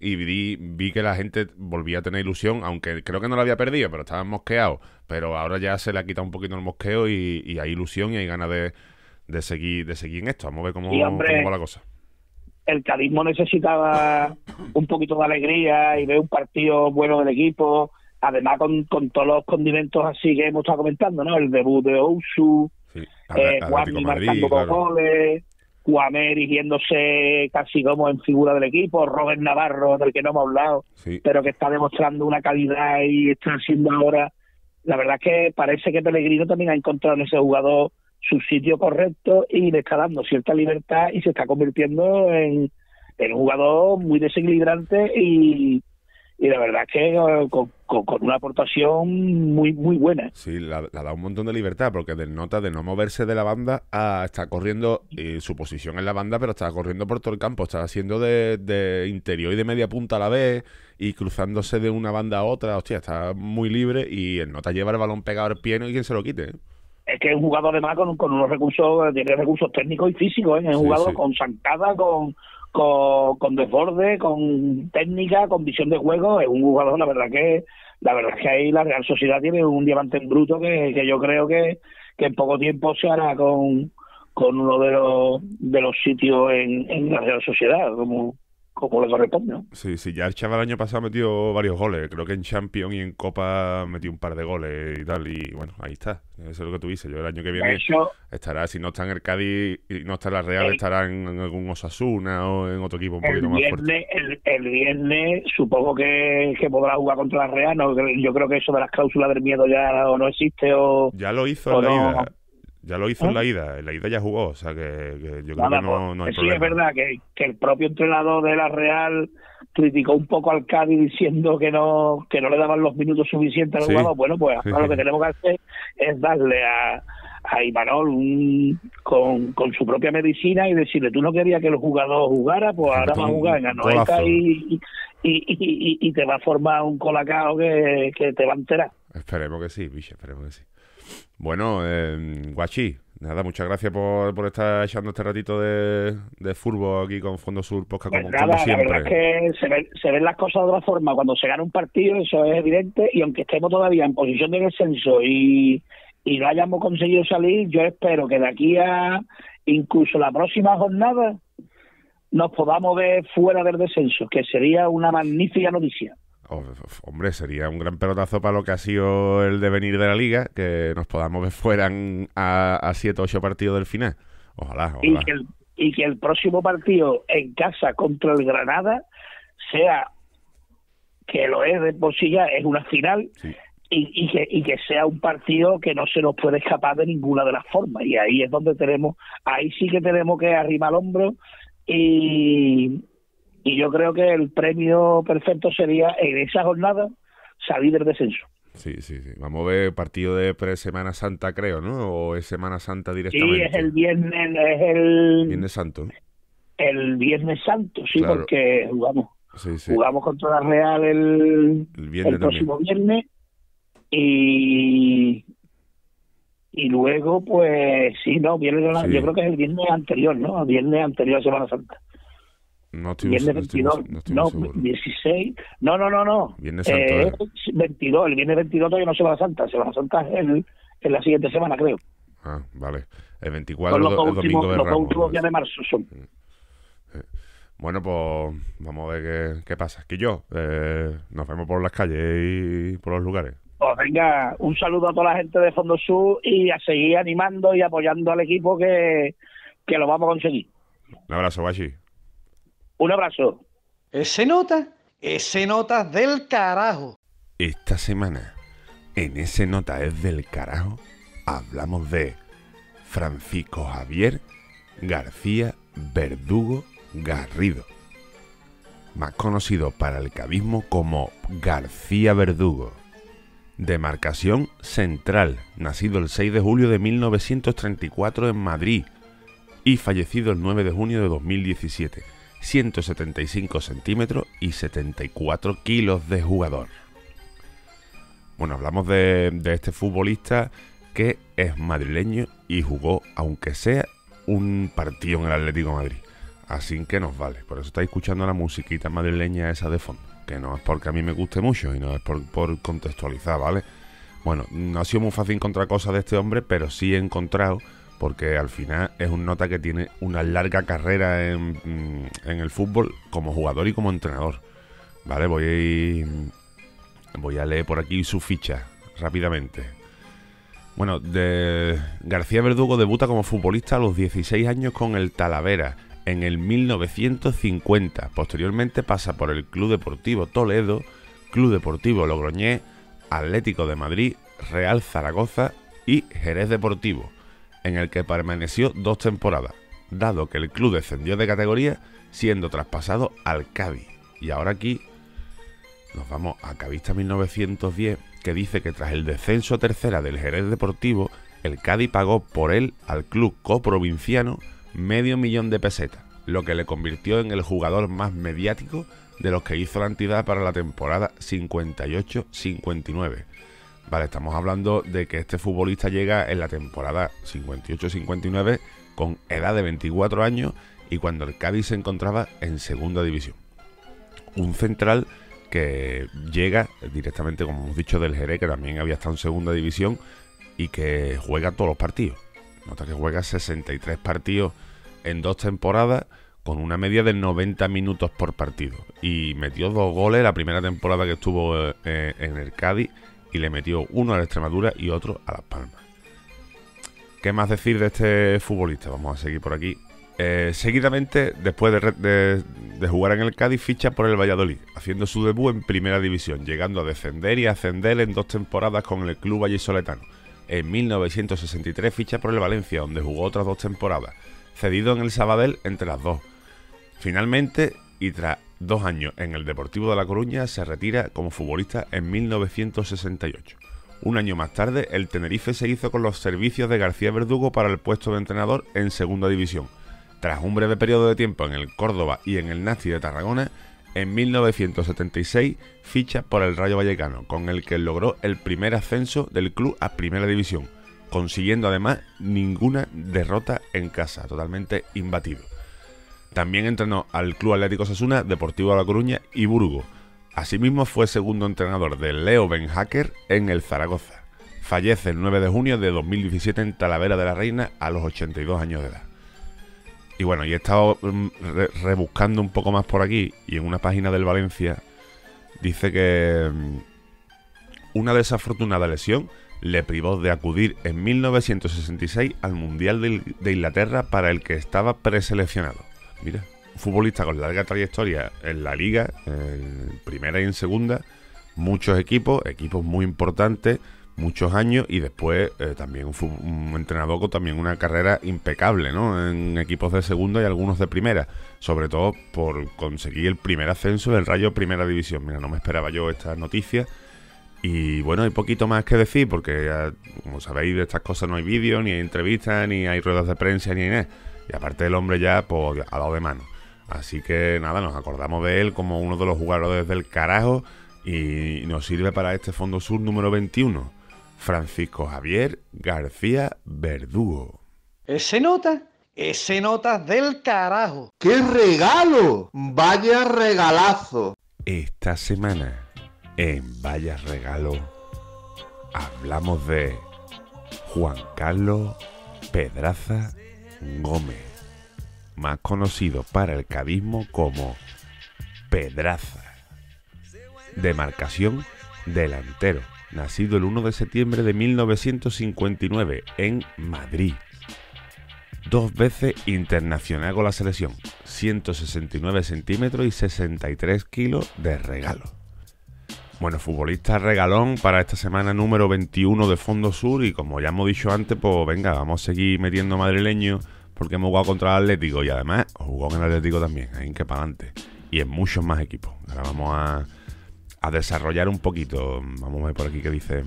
y vi, que la gente volvía a tener ilusión, aunque creo que no la había perdido, pero estaba mosqueado Pero ahora ya se le ha quitado un poquito el mosqueo y, hay ilusión y hay ganas de, de, seguir, de seguir en esto. Vamos a ver cómo, va la cosa. El cadismo necesitaba un poquito de alegría y ver un partido bueno del equipo. Además, con, con todos los condimentos así que hemos estado comentando, ¿no? El debut de Ousu, sí. eh, marcando goles. Guamé erigiéndose casi como en figura del equipo, Robert Navarro, del que no hemos hablado, pero que está demostrando una calidad y está haciendo ahora. La verdad que parece que Pellegrino también ha encontrado en ese jugador su sitio correcto y le está dando cierta libertad y se está convirtiendo en, en un jugador muy desequilibrante y, y la verdad es que eh, con, una aportación muy muy buena. Sí, la, la, da un montón de libertad, porque nota de no moverse de la banda a estar corriendo, su posición en la banda, pero está corriendo por todo el campo, está haciendo de, interior y de media punta a la vez, y cruzándose de una banda a otra, hostia, está muy libre y el nota lleva el balón pegado al pie no quien se lo quite. ¿eh? Es que es un jugador además con, unos recursos, eh, tiene recursos técnicos y físicos, es un jugador con zancada, con con, desborde, con técnica, con visión de juego, es un jugador, la verdad que la verdad que ahí la Real Sociedad tiene un diamante en bruto que, que yo creo que, que en poco tiempo se hará con, con uno de los, de los sitios en, en la Real Sociedad, como como le corresponde. Sí, sí, ya el chaval el año pasado metió varios goles. Creo que en Champions y en Copa metió un par de goles y tal. Y bueno, ahí está. Eso es lo que tú Yo el año que viene estará, si no está en el Cádiz y no está en la Real, estará en, algún Osasuna o en otro equipo un poquito más fuerte. El, viernes supongo que, que podrá jugar contra la Real. No, yo creo que eso de las cláusulas del miedo ya no existe o... Ya lo hizo la ya lo hizo en la ida, en la ida ya jugó, o sea que, yo creo que no, pues, no hay eh, sí, es verdad que, que, el propio entrenador de la Real criticó un poco al Cádiz diciendo que no que no le daban los minutos suficientes a los jugador. Bueno, pues ahora lo que tenemos que hacer es darle a, a Imanol un, con, con, su propia medicina y decirle, tú no querías que el jugador jugara, pues ahora pues, va a jugar en Anoeta y, y, y, y, te va a formar un colacao que, que te va a enterar. Esperemos que sí, esperemos que sí. Bueno, eh, Guachi, nada, muchas gracias por, por estar echando este ratito de, de furbo aquí con Fondo Sur Posca pues como, siempre. La verdad es que se, ven, se ven las cosas de otra forma. Cuando se gana un partido, eso es evidente, y aunque estemos todavía en posición de descenso y, y no hayamos conseguido salir, yo espero que de aquí a incluso la próxima jornada nos podamos ver fuera del descenso, que sería una magnífica noticia hombre, sería un gran pelotazo para lo que ha sido el devenir de la liga, que nos podamos ver fueran a 7 o 8 partidos del final. Ojalá, ojalá. Y, que el, próximo partido en casa contra el Granada sea, que lo es de por sí ya, es una final. Y, y, que, y que sea un partido que no se nos puede escapar de ninguna de las formas. Y ahí es donde tenemos, ahí sí que tenemos que arrimar el hombro y, y yo creo que el premio perfecto sería en esa jornada salir del descenso. Sí, sí, sí. Vamos a ver partido de pre-Semana Santa, creo, ¿no? O es Semana Santa directamente. Sí, es el viernes, es el... Viernes Santo. El Viernes Santo, sí, porque jugamos. Sí, Jugamos contra la Real el, próximo viernes y y luego pues sí no viernes yo creo que es el viernes anterior no viernes anterior a Semana Santa no estoy, 22, no, no, 16, no, no, no, no. 22, eh, ¿eh? el viernes 22 todavía no se va a Santa, se va a Santa en, la siguiente semana, creo. Ah, vale. El 24 domingo de marzo mm. eh, Bueno, pues vamos a ver qué, qué pasa. Que yo, nos vemos por las calles y por los lugares. Pues venga, un saludo a toda la gente de Fondo Sur y a seguir animando y apoyando al equipo que, que lo vamos a conseguir. Un abrazo, Bachi. Un abrazo. Ese nota, ese nota del carajo. Esta semana, en ese nota es del carajo, hablamos de Francisco Javier García Verdugo Garrido, más conocido para el cabismo como García Verdugo. Demarcación Central, nacido el 6 de julio de 1934 en Madrid y fallecido el 9 de junio de 2017 175 centímetros y 74 kilos de jugador. Bueno, hablamos de, este futbolista que es madrileño y jugó, aunque sea, un partido en el Atlético de Madrid. Así que nos vale. Por eso estáis escuchando la musiquita madrileña esa de fondo. Que no es porque a mí me guste mucho y no es por, por contextualizar, ¿vale? Bueno, no ha sido muy fácil encontrar cosas de este hombre, pero sí he encontrado porque al final es un nota que tiene una larga carrera en, mm, el fútbol como jugador y como entrenador. Vale, voy a, leer por aquí su ficha rápidamente. Bueno, García Verdugo debuta como futbolista a los 16 años con el Talavera en el 1950. Posteriormente pasa por el Club Deportivo Toledo, Club Deportivo Logroñé, Atlético de Madrid, Real Zaragoza y Jerez Deportivo en el que permaneció dos temporadas, dado que el club descendió de categoría siendo traspasado al Cádiz. Y ahora aquí nos vamos a Cavista 1910, que dice que tras el descenso a tercera del Jerez Deportivo, el Cádiz pagó por él al club coprovinciano medio millón de pesetas, lo que le convirtió en el jugador más mediático de los que hizo la entidad para la temporada 58-59. Vale, estamos hablando de que este futbolista llega en la temporada 58-59 con edad de 24 años y cuando el Cádiz se encontraba en segunda división. Un central que llega directamente, como hemos dicho, del Jerez, que también había estado en segunda división y que juega todos los partidos. Nota que juega 63 partidos en dos temporadas con una media de 90 minutos por partido. Y metió dos goles la primera temporada que estuvo eh, eh, en el Cádiz y le metió uno a la Extremadura y otro a Las Palmas. ¿Qué más decir de este futbolista? Vamos a seguir por aquí. Eh, seguidamente, después de, jugar en el Cádiz, ficha por el Valladolid, haciendo su debut en Primera División, llegando a descender y ascender en dos temporadas con el club vallisoletano. En 1963 ficha por el Valencia, donde jugó otras dos temporadas, cedido en el Sabadell entre las dos. Finalmente, y tras dos años en el Deportivo de La Coruña, se retira como futbolista en 1968. Un año más tarde, el Tenerife se hizo con los servicios de García Verdugo para el puesto de entrenador en Segunda División. Tras un breve periodo de tiempo en el Córdoba y en el Nazi de Tarragona, en 1976 ficha por el Rayo Vallecano, con el que logró el primer ascenso del club a Primera División, consiguiendo además ninguna derrota en casa, totalmente imbatido. También entrenó al Club Atlético Sasuna, Deportivo La Coruña y Burgo. Asimismo fue segundo entrenador de Leo Benhacker en el Zaragoza. Fallece el 9 de junio de 2017 en Talavera de la Reina a los 82 años de edad. Y bueno, y he estado mm, rebuscando un poco más por aquí y en una página del Valencia dice que mm, una desafortunada lesión le privó de acudir en 1966 al Mundial de Inglaterra para el que estaba preseleccionado. Mira, futbolista con larga trayectoria en la liga, en primera y en segunda, muchos equipos, equipos muy importantes, muchos años y después eh, también un, entrenador con también una carrera impecable, ¿no? En equipos de segunda y algunos de primera, sobre todo por conseguir el primer ascenso del Rayo Primera División. Mira, no me esperaba yo esta noticia Y bueno, hay poquito más que decir porque, como sabéis, de estas cosas no hay vídeo, ni hay entrevistas, ni hay ruedas de prensa, ni hay nada. Y aparte el hombre ya, por pues, ha dado de mano. Así que nada, nos acordamos de él como uno de los jugadores del carajo y nos sirve para este Fondo Sur número 21. Francisco Javier García Verdugo. ¿Ese nota? Ese nota del carajo. ¡Qué regalo! ¡Vaya regalazo! Esta semana, en Vaya Regalo, hablamos de Juan Carlos Pedraza Gómez, más conocido para el cadismo como Pedraza. Demarcación delantero, nacido el 1 de septiembre de 1959 en Madrid. Dos veces internacional con la selección, 169 centímetros y 63 kilos de regalo. Bueno, futbolista regalón para esta semana número 21 de Fondo Sur y como ya hemos dicho antes, pues venga, vamos a seguir metiendo madrileños porque hemos jugado contra el Atlético y además jugó en el Atlético también, hay que para Y en muchos más equipos. Ahora vamos a, desarrollar un poquito. Vamos a ver por aquí qué dice.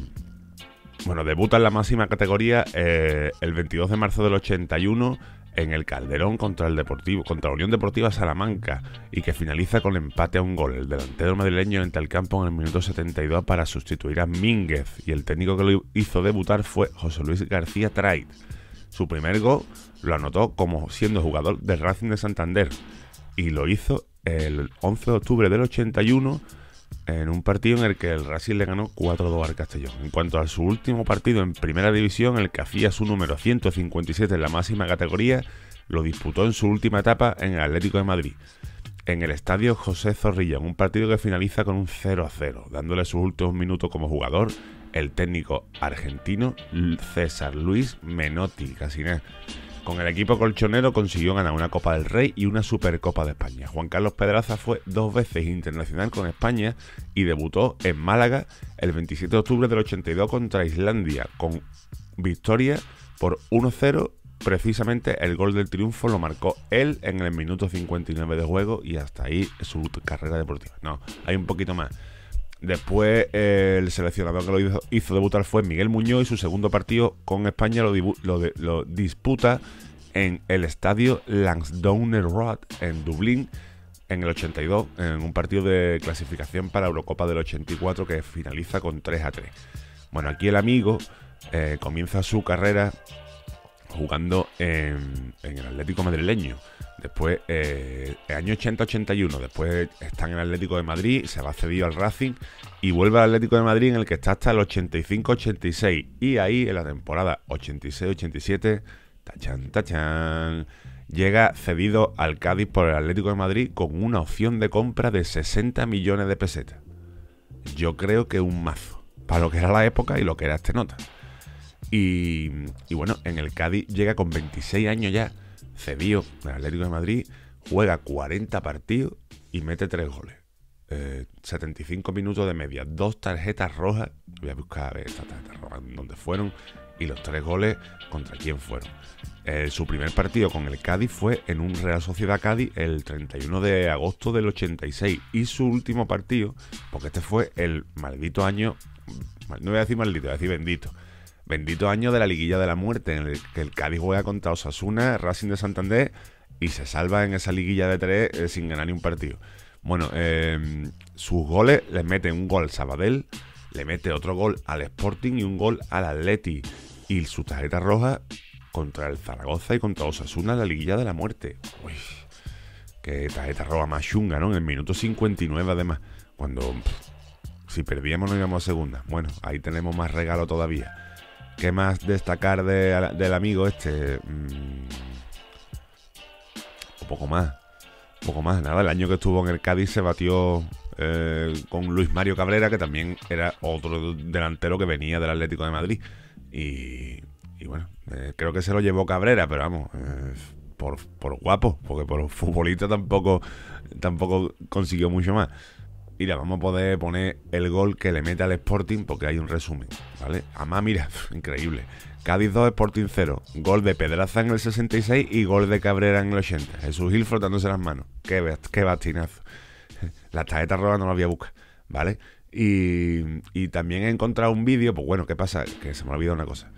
Bueno, debuta en la máxima categoría eh, el 22 de marzo del 81 en el Calderón contra el Deportivo, contra Unión Deportiva Salamanca y que finaliza con empate a un gol. El delantero madrileño entra el campo en el minuto 72 para sustituir a Mínguez y el técnico que lo hizo debutar fue José Luis García Traid Su primer gol lo anotó como siendo jugador del Racing de Santander y lo hizo el 11 de octubre del 81 en un partido en el que el Racing le ganó 4-2 al Castellón. En cuanto a su último partido en Primera División, el que hacía su número 157 en la máxima categoría, lo disputó en su última etapa en el Atlético de Madrid, en el estadio José En un partido que finaliza con un 0-0, dándole sus últimos minutos como jugador el técnico argentino César Luis Menotti, casi con el equipo colchonero consiguió ganar una Copa del Rey y una Supercopa de España. Juan Carlos Pedraza fue dos veces internacional con España y debutó en Málaga el 27 de octubre del 82 contra Islandia, con victoria por 1-0. Precisamente el gol del triunfo lo marcó él en el minuto 59 de juego y hasta ahí su carrera deportiva. No, hay un poquito más. Después, el seleccionador que lo hizo, debutar fue Miguel Muñoz y su segundo partido con España lo, disputa en el estadio Lansdowne Road en Dublín en el 82, en un partido de clasificación para Eurocopa del 84 que finaliza con 3 a 3. Bueno, aquí el amigo eh, comienza su carrera jugando en el Atlético Madrileño. Después, eh, el año 80-81, después está en el Atlético de Madrid, se va cedido al Racing y vuelve al Atlético de Madrid en el que está hasta el 85-86. Y ahí, en la temporada 86-87, tachan, tachan, llega cedido al Cádiz por el Atlético de Madrid con una opción de compra de 60 millones de pesetas. Yo creo que un mazo, para lo que era la época y lo que era este nota. Y, y bueno, en el Cádiz llega con 26 años ya cedió el Atlético de Madrid, juega 40 partidos y mete 3 goles. 75 eh, minutos de media, dos tarjetas rojas. Voy a buscar a ver estas tarjetas rojas dónde fueron y los tres goles contra quién fueron. Eh, su primer partido con el Cádiz fue en un Real Sociedad Cádiz el 31 de agosto del 86 y su último partido, porque este fue el maldito año, no voy a decir maldito, voy a decir bendito, Bendito año de la liguilla de la muerte, en el que el Cádiz juega contra Osasuna, Racing de Santander y se salva en esa liguilla de tres eh, sin ganar ni un partido. Bueno, em, sus goles le mete un gol Sabadell, le mete otro gol al Sporting y un gol al Atleti. Y su tarjeta roja contra el Zaragoza y contra Osasuna, en la liguilla de la muerte. Uy, qué tarjeta roja más chunga, ¿no? En el minuto 59 además, cuando si perdíamos no íbamos a segunda. Bueno, ahí tenemos más regalo todavía. ¿Qué más destacar del amigo este? un mm, poco más. Un poco más. Nada, el año que estuvo en el Cádiz se batió eh, con Luis Mario Cabrera, que también era otro delantero que venía del Atlético de Madrid. Y, bueno, eh, creo que se lo llevó Cabrera, pero vamos, eh, por, por guapo, porque por futbolista tampoco, tampoco consiguió mucho más. Mira, vamos a poder poner el gol que le mete al Sporting porque hay un resumen, ¿vale? Además, mira, increíble. Cádiz 2, Sporting 0. Gol de Pedraza en el 66 y gol de Cabrera en el 80. Jesús Gil frotándose las manos. Qué, qué bastinazo. La tarjeta roja no la voy a ¿vale? Y, también he encontrado un vídeo, pues bueno, ¿qué pasa? Que se me ha olvidado una cosa.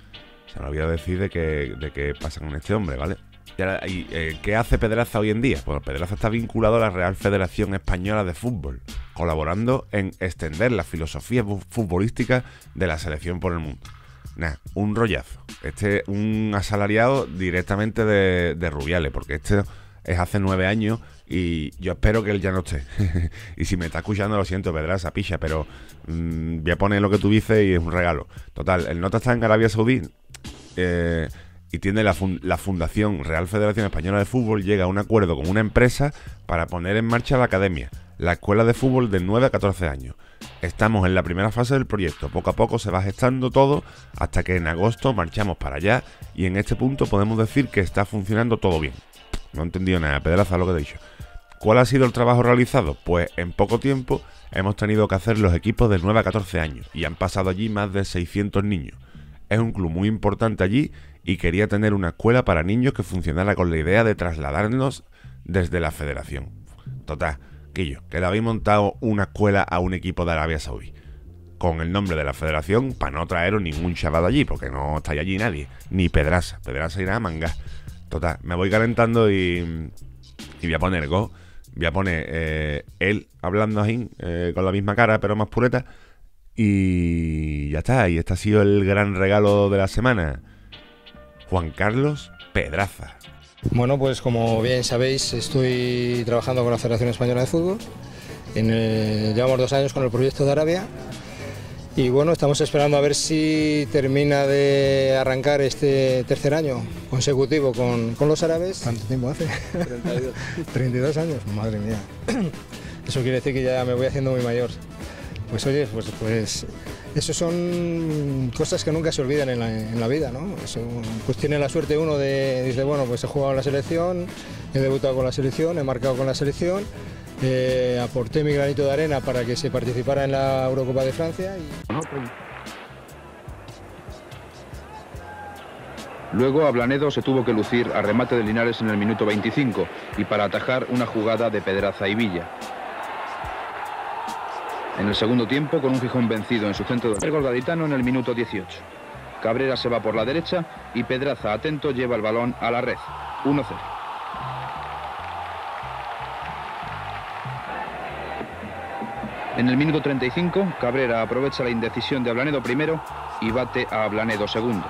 Se me ha olvidado decir de qué de pasa con este hombre, ¿vale? Y, eh, ¿Qué hace Pedraza hoy en día? Pues Pedraza está vinculado a la Real Federación Española de Fútbol, colaborando en extender la filosofía futbolística de la selección por el mundo. Nah, un rollazo. Este un asalariado directamente de, Rubiales, porque este es hace nueve años y yo espero que él ya no esté. y si me está escuchando, lo siento, Pedraza, picha, pero mm, voy a poner lo que tú dices y es un regalo. Total, el nota está en Arabia Saudí. Eh, y tiene la, Fundación Real Federación Española de Fútbol, llega a un acuerdo con una empresa para poner en marcha la academia, la escuela de fútbol de 9 a 14 años. Estamos en la primera fase del proyecto, poco a poco se va gestando todo hasta que en agosto marchamos para allá y en este punto podemos decir que está funcionando todo bien. No he entendido nada, pedazo lo que he dicho. ¿Cuál ha sido el trabajo realizado? Pues en poco tiempo hemos tenido que hacer los equipos de 9 a 14 años y han pasado allí más de 600 niños. Es un club muy importante allí y quería tener una escuela para niños que funcionara con la idea de trasladarnos desde la federación. Total, yo que le habéis montado una escuela a un equipo de Arabia Saudí con el nombre de la federación para no traeros ningún chaval allí, porque no está allí nadie, ni Pedraza, Pedraza irá a manga. Total, me voy calentando y, y voy a poner go, voy a poner eh, él hablando ahí eh, con la misma cara, pero más pureta, y ya está, y este ha sido el gran regalo de la semana. Juan Carlos Pedraza. Bueno, pues como bien sabéis, estoy trabajando con la Federación Española de Fútbol. En llevamos dos años con el proyecto de Arabia. Y bueno, estamos esperando a ver si termina de arrancar este tercer año consecutivo con, los árabes. ¿Cuánto tiempo hace? 32. 32 años, madre mía. Eso quiere decir que ya me voy haciendo muy mayor. Pues oye, pues, pues ...esas son cosas que nunca se olvidan en la, vida, ¿no? pues tiene la suerte uno de, dice, bueno, pues he jugado en la selección, he debutado con la selección, he marcado con la selección, eh, aporté mi granito de arena para que se participara en la Eurocopa de Francia. Y... Pues. Luego Ablanedo se tuvo que lucir a remate de Linares en el minuto 25 y para atajar una jugada de Pedraza y Villa. En el segundo tiempo, con un fijón vencido en su centro de... en el minuto 18. Cabrera se va por la derecha y Pedraza, atento, lleva el balón a la red. 1-0. En el minuto 35, Cabrera aprovecha la indecisión de Ablanedo primero y bate a Ablanedo segundo.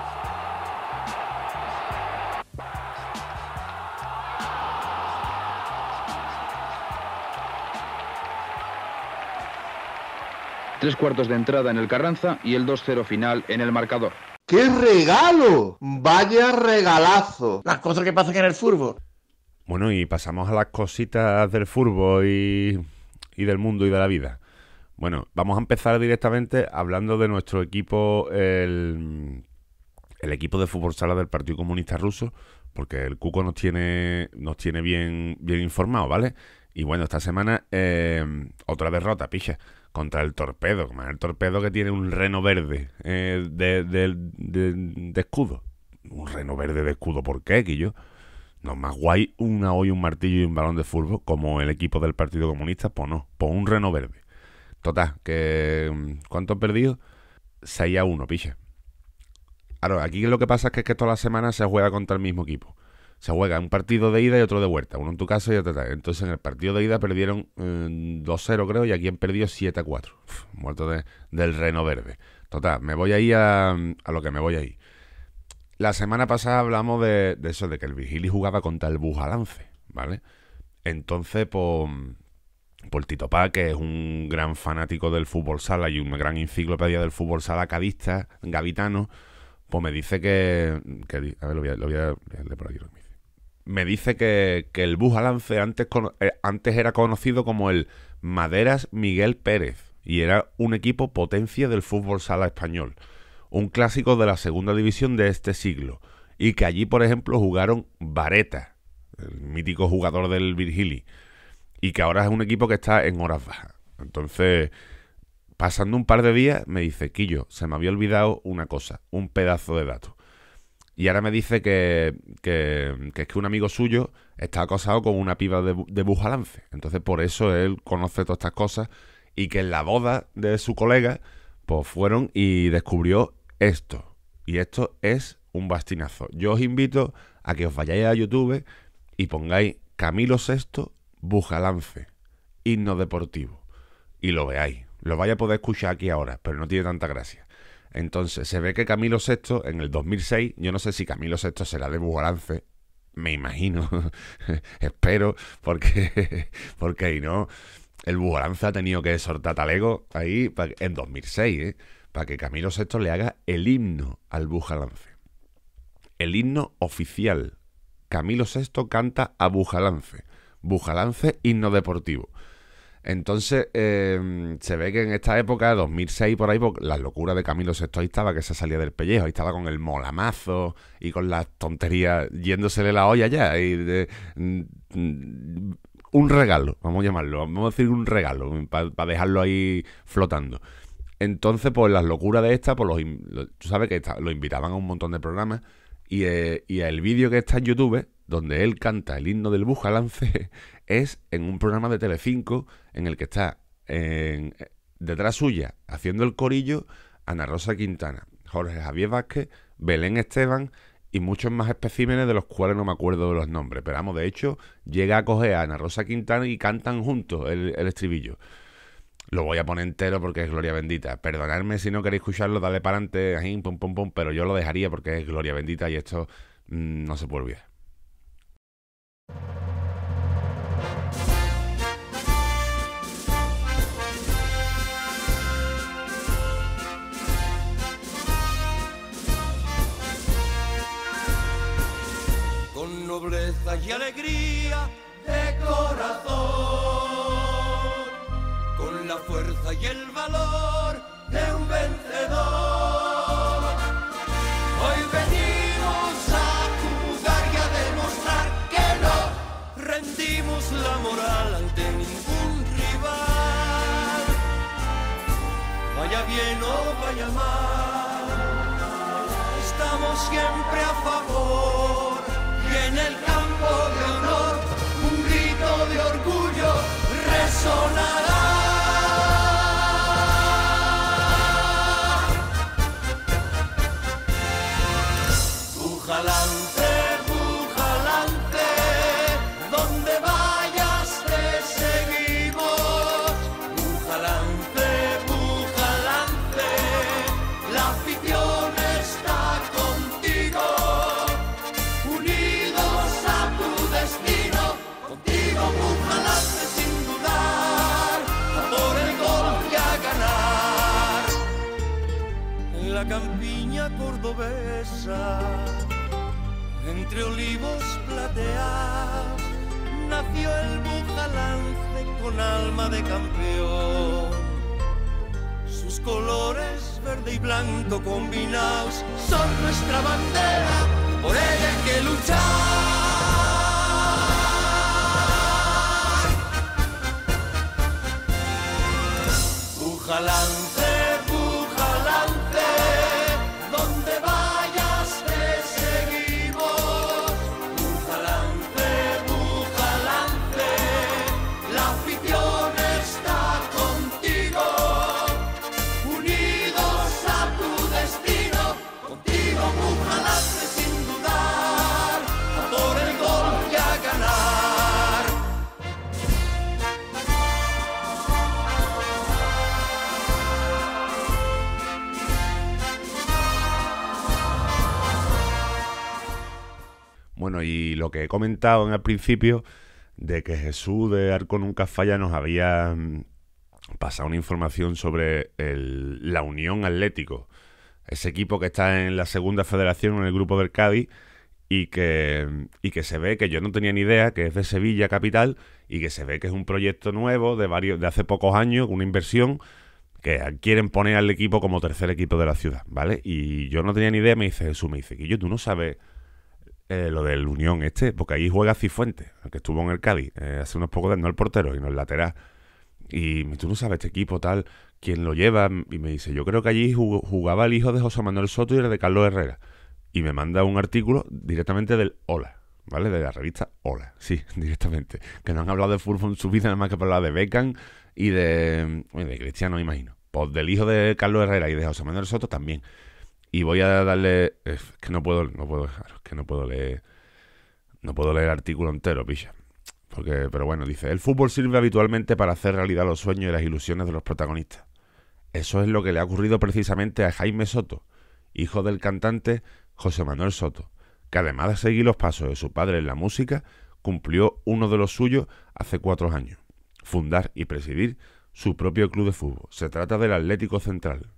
Tres cuartos de entrada en el Carranza y el 2-0 final en el marcador. ¡Qué regalo! ¡Vaya regalazo! Las cosas que pasan en el fútbol. Bueno, y pasamos a las cositas del fútbol y, del mundo y de la vida. Bueno, vamos a empezar directamente hablando de nuestro equipo, el, equipo de fútbol sala del Partido Comunista Ruso, porque el Cuco nos tiene, nos tiene bien, bien informado, ¿vale? Y bueno, esta semana eh, otra derrota, pija contra el torpedo. El torpedo que tiene un reno verde eh, de, escudo. Un reno verde de escudo, ¿por qué, yo No, más guay una hoy, un martillo y un balón de fútbol, como el equipo del Partido Comunista, pues no, pues un reno verde. Total, que. Mm, ¿Cuánto han perdido? 6 a 1, picha. Ahora, aquí lo que pasa es que, es que todas las semanas se juega contra el mismo equipo se juega un partido de ida y otro de vuelta, uno en tu casa y otro Entonces en el partido de ida perdieron 2-0 eh, creo y aquí han perdido 7-4. Muerto del reno verde. Total, me voy ahí a, a lo que me voy ahí. La semana pasada hablamos de, eso, de que el Vigili jugaba contra el Bujalance, ¿vale? Entonces, por, pues, por pues Tito Pá, que es un gran fanático del fútbol sala y una gran enciclopedia del fútbol sala cadista, gavitano, pues me dice que... a ver, lo voy a, por aquí me dice que, el Bujalance antes, eh, antes era conocido como el Maderas Miguel Pérez y era un equipo potencia del fútbol sala español, un clásico de la segunda división de este siglo, y que allí, por ejemplo, jugaron Vareta, el mítico jugador del Virgili, y que ahora es un equipo que está en horas bajas. Entonces, pasando un par de días, me dice, Quillo, se me había olvidado una cosa, un pedazo de dato. Y ahora me dice que, que, es que un amigo suyo está acosado con una piba de, de Bujalance. Entonces, por eso él conoce todas estas cosas. Y que en la boda de su colega, pues fueron y descubrió esto. Y esto es un bastinazo. Yo os invito a que os vayáis a YouTube y pongáis Camilo VI Bujalance, himno deportivo. Y lo veáis. Lo vais a poder escuchar aquí ahora, pero no tiene tanta gracia. Entonces, se ve que Camilo VI, en el 2006, yo no sé si Camilo VI será de Bujalance, me imagino, espero, porque, porque ahí no, el Bujalance ha tenido que soltar Talego ahí en 2006, ¿eh? para que Camilo VI le haga el himno al Bujalance. El himno oficial. Camilo VI canta a Bujalance. Bujalance, himno deportivo. Entonces, em, se ve que en esta época, 2006 por ahí, pues, la locura de Camilo VI estaba que se salía del pellejo, ahí estaba con el molamazo y con las tonterías yéndosele la olla ya. de, mm, mm, un regalo, vamos a llamarlo, vamos a decir un regalo, para dejarlo ahí flotando. Entonces, pues las locuras de esta, pues los, tú sabes que lo invitaban a un montón de programas y, eh, y el vídeo que está en YouTube donde él canta el himno del Bujalance, es en un programa de Telecinco en el que está detrás suya, haciendo el corillo, Ana Rosa Quintana, Jorge Javier Vázquez, Belén Esteban y muchos más especímenes de los cuales no me acuerdo de los nombres. Pero vamos, de hecho, llega a coger a Ana Rosa Quintana y cantan juntos el, estribillo. Lo voy a poner entero porque es gloria bendita. Perdonadme si no queréis escucharlo, dale para adelante, pum, pum, pero yo lo dejaría porque es gloria bendita y esto mm, no se puede olvidar. el valor de un vencedor. Hoy venimos a jugar y a demostrar que no rendimos la moral ante ningún rival. Vaya bien o vaya mal, estamos siempre a favor y en el campo de honor un grito de orgullo resonará Entre olivos plateados nació el bujalance con alma de campeón. Sus colores verde y blanco combinados son nuestra bandera, por ella hay que luchar. Bujalance Bueno, y lo que he comentado en el principio de que Jesús de Arco Nunca Falla nos había mm, pasado una información sobre la Unión Atlético, ese equipo que está en la segunda federación, en el grupo del Cádiz, y que, mm, que se ve que yo no tenía ni idea, que es de Sevilla capital, y que se ve que es un proyecto nuevo de, varios, de hace pocos años, una inversión que quieren poner al equipo como tercer equipo de la ciudad, ¿vale? Y yo no tenía ni idea, me dice Jesús, me dice, que yo tú no sabes eh, lo del Unión este, porque ahí juega Cifuentes, que estuvo en el Cádiz eh, hace unos pocos días, no el portero, no el lateral. Y tú no sabes este equipo tal, quién lo lleva. Y me dice, yo creo que allí jugaba el hijo de José Manuel Soto y el de Carlos Herrera. Y me manda un artículo directamente del Hola. ¿vale? De la revista Hola, sí, directamente. Que no han hablado de fútbol en su vida, nada más que hablar de Beckham y de, mm, de Cristiano, imagino. Pues del hijo de Carlos Herrera y de José Manuel Soto también. Y voy a darle. Es que no puedo, no puedo que no puedo leer. No puedo leer el artículo entero, pilla. Porque, pero bueno, dice: El fútbol sirve habitualmente para hacer realidad los sueños y las ilusiones de los protagonistas. Eso es lo que le ha ocurrido precisamente a Jaime Soto, hijo del cantante José Manuel Soto, que además de seguir los pasos de su padre en la música, cumplió uno de los suyos hace cuatro años: fundar y presidir su propio club de fútbol. Se trata del Atlético Central,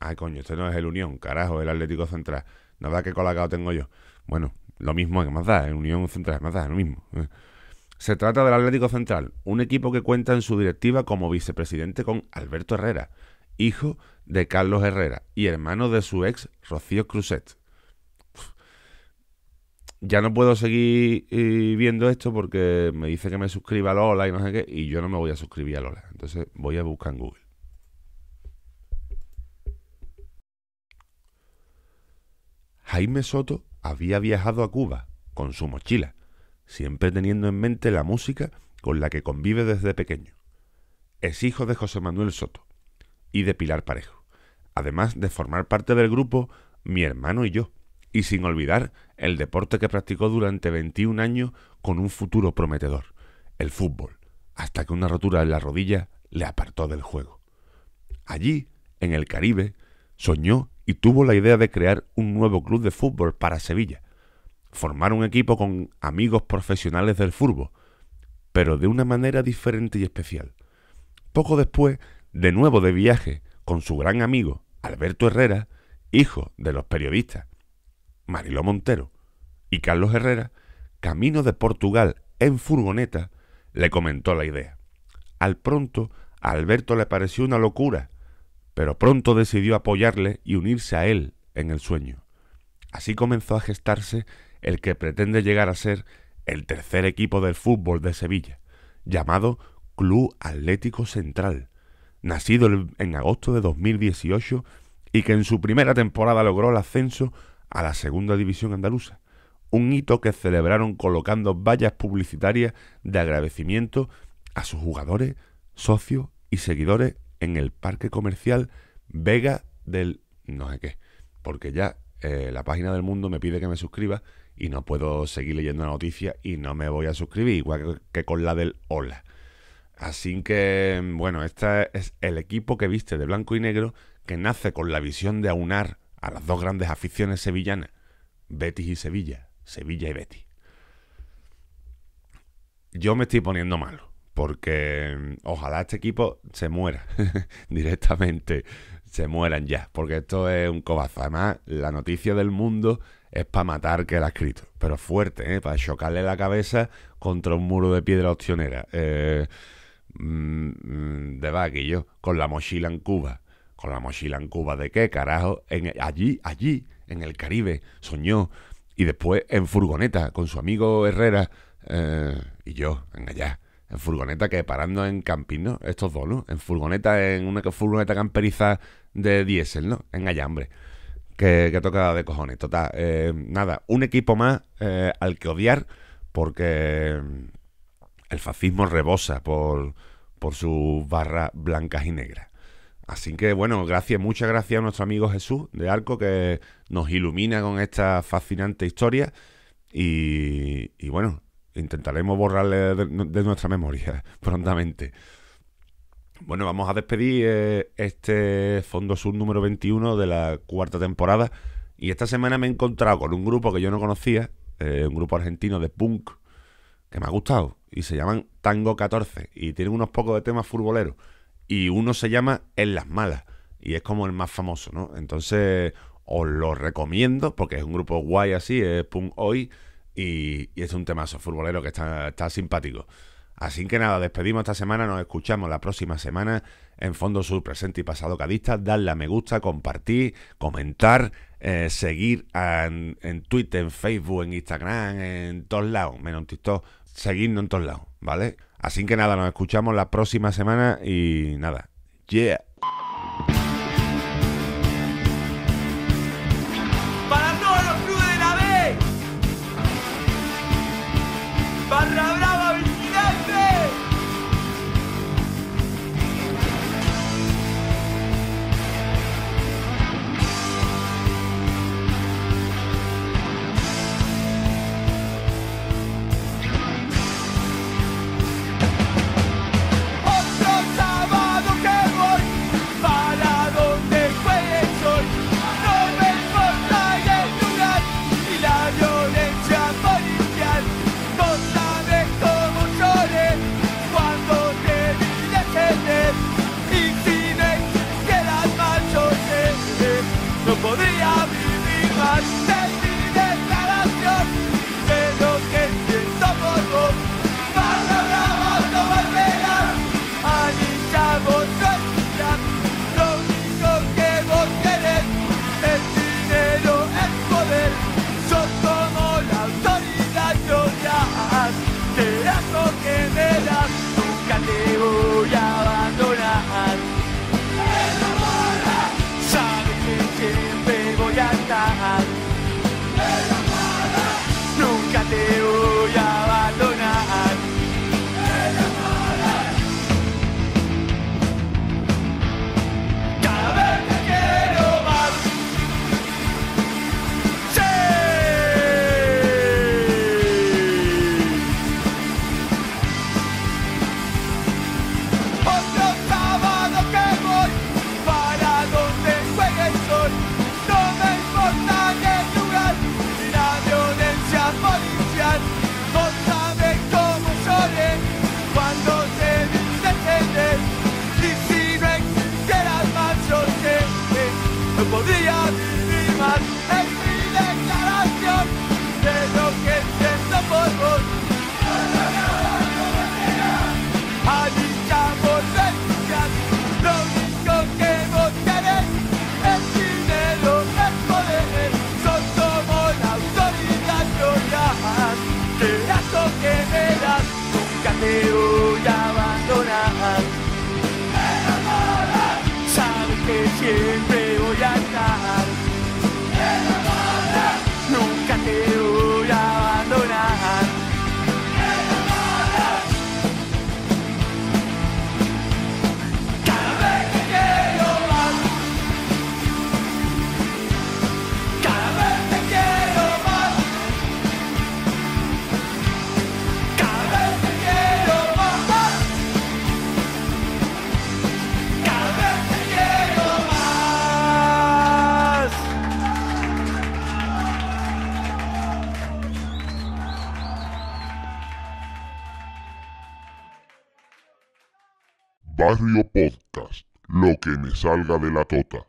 Ay, coño, este no es el Unión, carajo, el Atlético Central. Nada que colacao tengo yo. Bueno, lo mismo que más da, el Unión Central, más da, lo mismo. ¿eh? Se trata del Atlético Central, un equipo que cuenta en su directiva como vicepresidente con Alberto Herrera, hijo de Carlos Herrera y hermano de su ex Rocío Cruzet. Ya no puedo seguir eh, viendo esto porque me dice que me suscriba a Lola y no sé qué, y yo no me voy a suscribir a Lola. Entonces voy a buscar en Google. Jaime Soto había viajado a Cuba con su mochila, siempre teniendo en mente la música con la que convive desde pequeño. Es hijo de José Manuel Soto y de Pilar Parejo, además de formar parte del grupo Mi hermano y yo, y sin olvidar el deporte que practicó durante 21 años con un futuro prometedor, el fútbol, hasta que una rotura en la rodilla le apartó del juego. Allí, en el Caribe, soñó y tuvo la idea de crear un nuevo club de fútbol para Sevilla, formar un equipo con amigos profesionales del fútbol, pero de una manera diferente y especial. Poco después, de nuevo de viaje, con su gran amigo Alberto Herrera, hijo de los periodistas Mariló Montero y Carlos Herrera, camino de Portugal en furgoneta, le comentó la idea. Al pronto, a Alberto le pareció una locura pero pronto decidió apoyarle y unirse a él en el sueño. Así comenzó a gestarse el que pretende llegar a ser el tercer equipo del fútbol de Sevilla, llamado Club Atlético Central, nacido en agosto de 2018 y que en su primera temporada logró el ascenso a la segunda división andaluza, un hito que celebraron colocando vallas publicitarias de agradecimiento a sus jugadores, socios y seguidores en el parque comercial Vega del no sé qué, porque ya eh, la página del mundo me pide que me suscriba y no puedo seguir leyendo la noticia y no me voy a suscribir, igual que con la del hola. Así que, bueno, este es el equipo que viste de blanco y negro, que nace con la visión de aunar a las dos grandes aficiones sevillanas, Betis y Sevilla, Sevilla y Betis. Yo me estoy poniendo malo porque mm, ojalá este equipo se muera directamente, se mueran ya, porque esto es un cobazo. Además, la noticia del mundo es para matar que la ha escrito, pero fuerte, ¿eh? para chocarle la cabeza contra un muro de piedra opcionera. Eh, mm, mm, de yo, con la mochila en Cuba. ¿Con la mochila en Cuba de qué, carajo? En, allí, allí, en el Caribe, soñó. Y después en furgoneta, con su amigo Herrera eh, y yo, en allá en furgoneta que parando en campino Estos dos, ¿no? En furgoneta, en una furgoneta camperiza de diésel, ¿no? En allambre. Que, que toca de cojones. Total. Eh, nada, un equipo más eh, al que odiar porque el fascismo rebosa por, por sus barras blancas y negras. Así que bueno, gracias, muchas gracias a nuestro amigo Jesús de Arco que nos ilumina con esta fascinante historia. y bueno, Intentaremos borrarle de, nuestra memoria prontamente. Bueno, vamos a despedir eh, este Fondo Sur número 21 de la cuarta temporada. Y esta semana me he encontrado con un grupo que yo no conocía, eh, un grupo argentino de punk, que me ha gustado. Y se llaman Tango 14. Y tienen unos pocos de temas futboleros. Y uno se llama En las Malas. Y es como el más famoso, ¿no? Entonces, os lo recomiendo porque es un grupo guay así, es punk hoy y, es un temazo futbolero que está, está simpático. Así que nada, despedimos esta semana, nos escuchamos la próxima semana en Fondo Sur Presente y Pasado Cadista. Dadle a me gusta, compartir, comentar, eh, seguir en, Twitter, en Facebook, en Instagram, en todos lados, menos en TikTok, Seguidnos en todos lados, ¿vale? Así que nada, nos escuchamos la próxima semana y nada, yeah. Podcast, lo que me salga de la tota.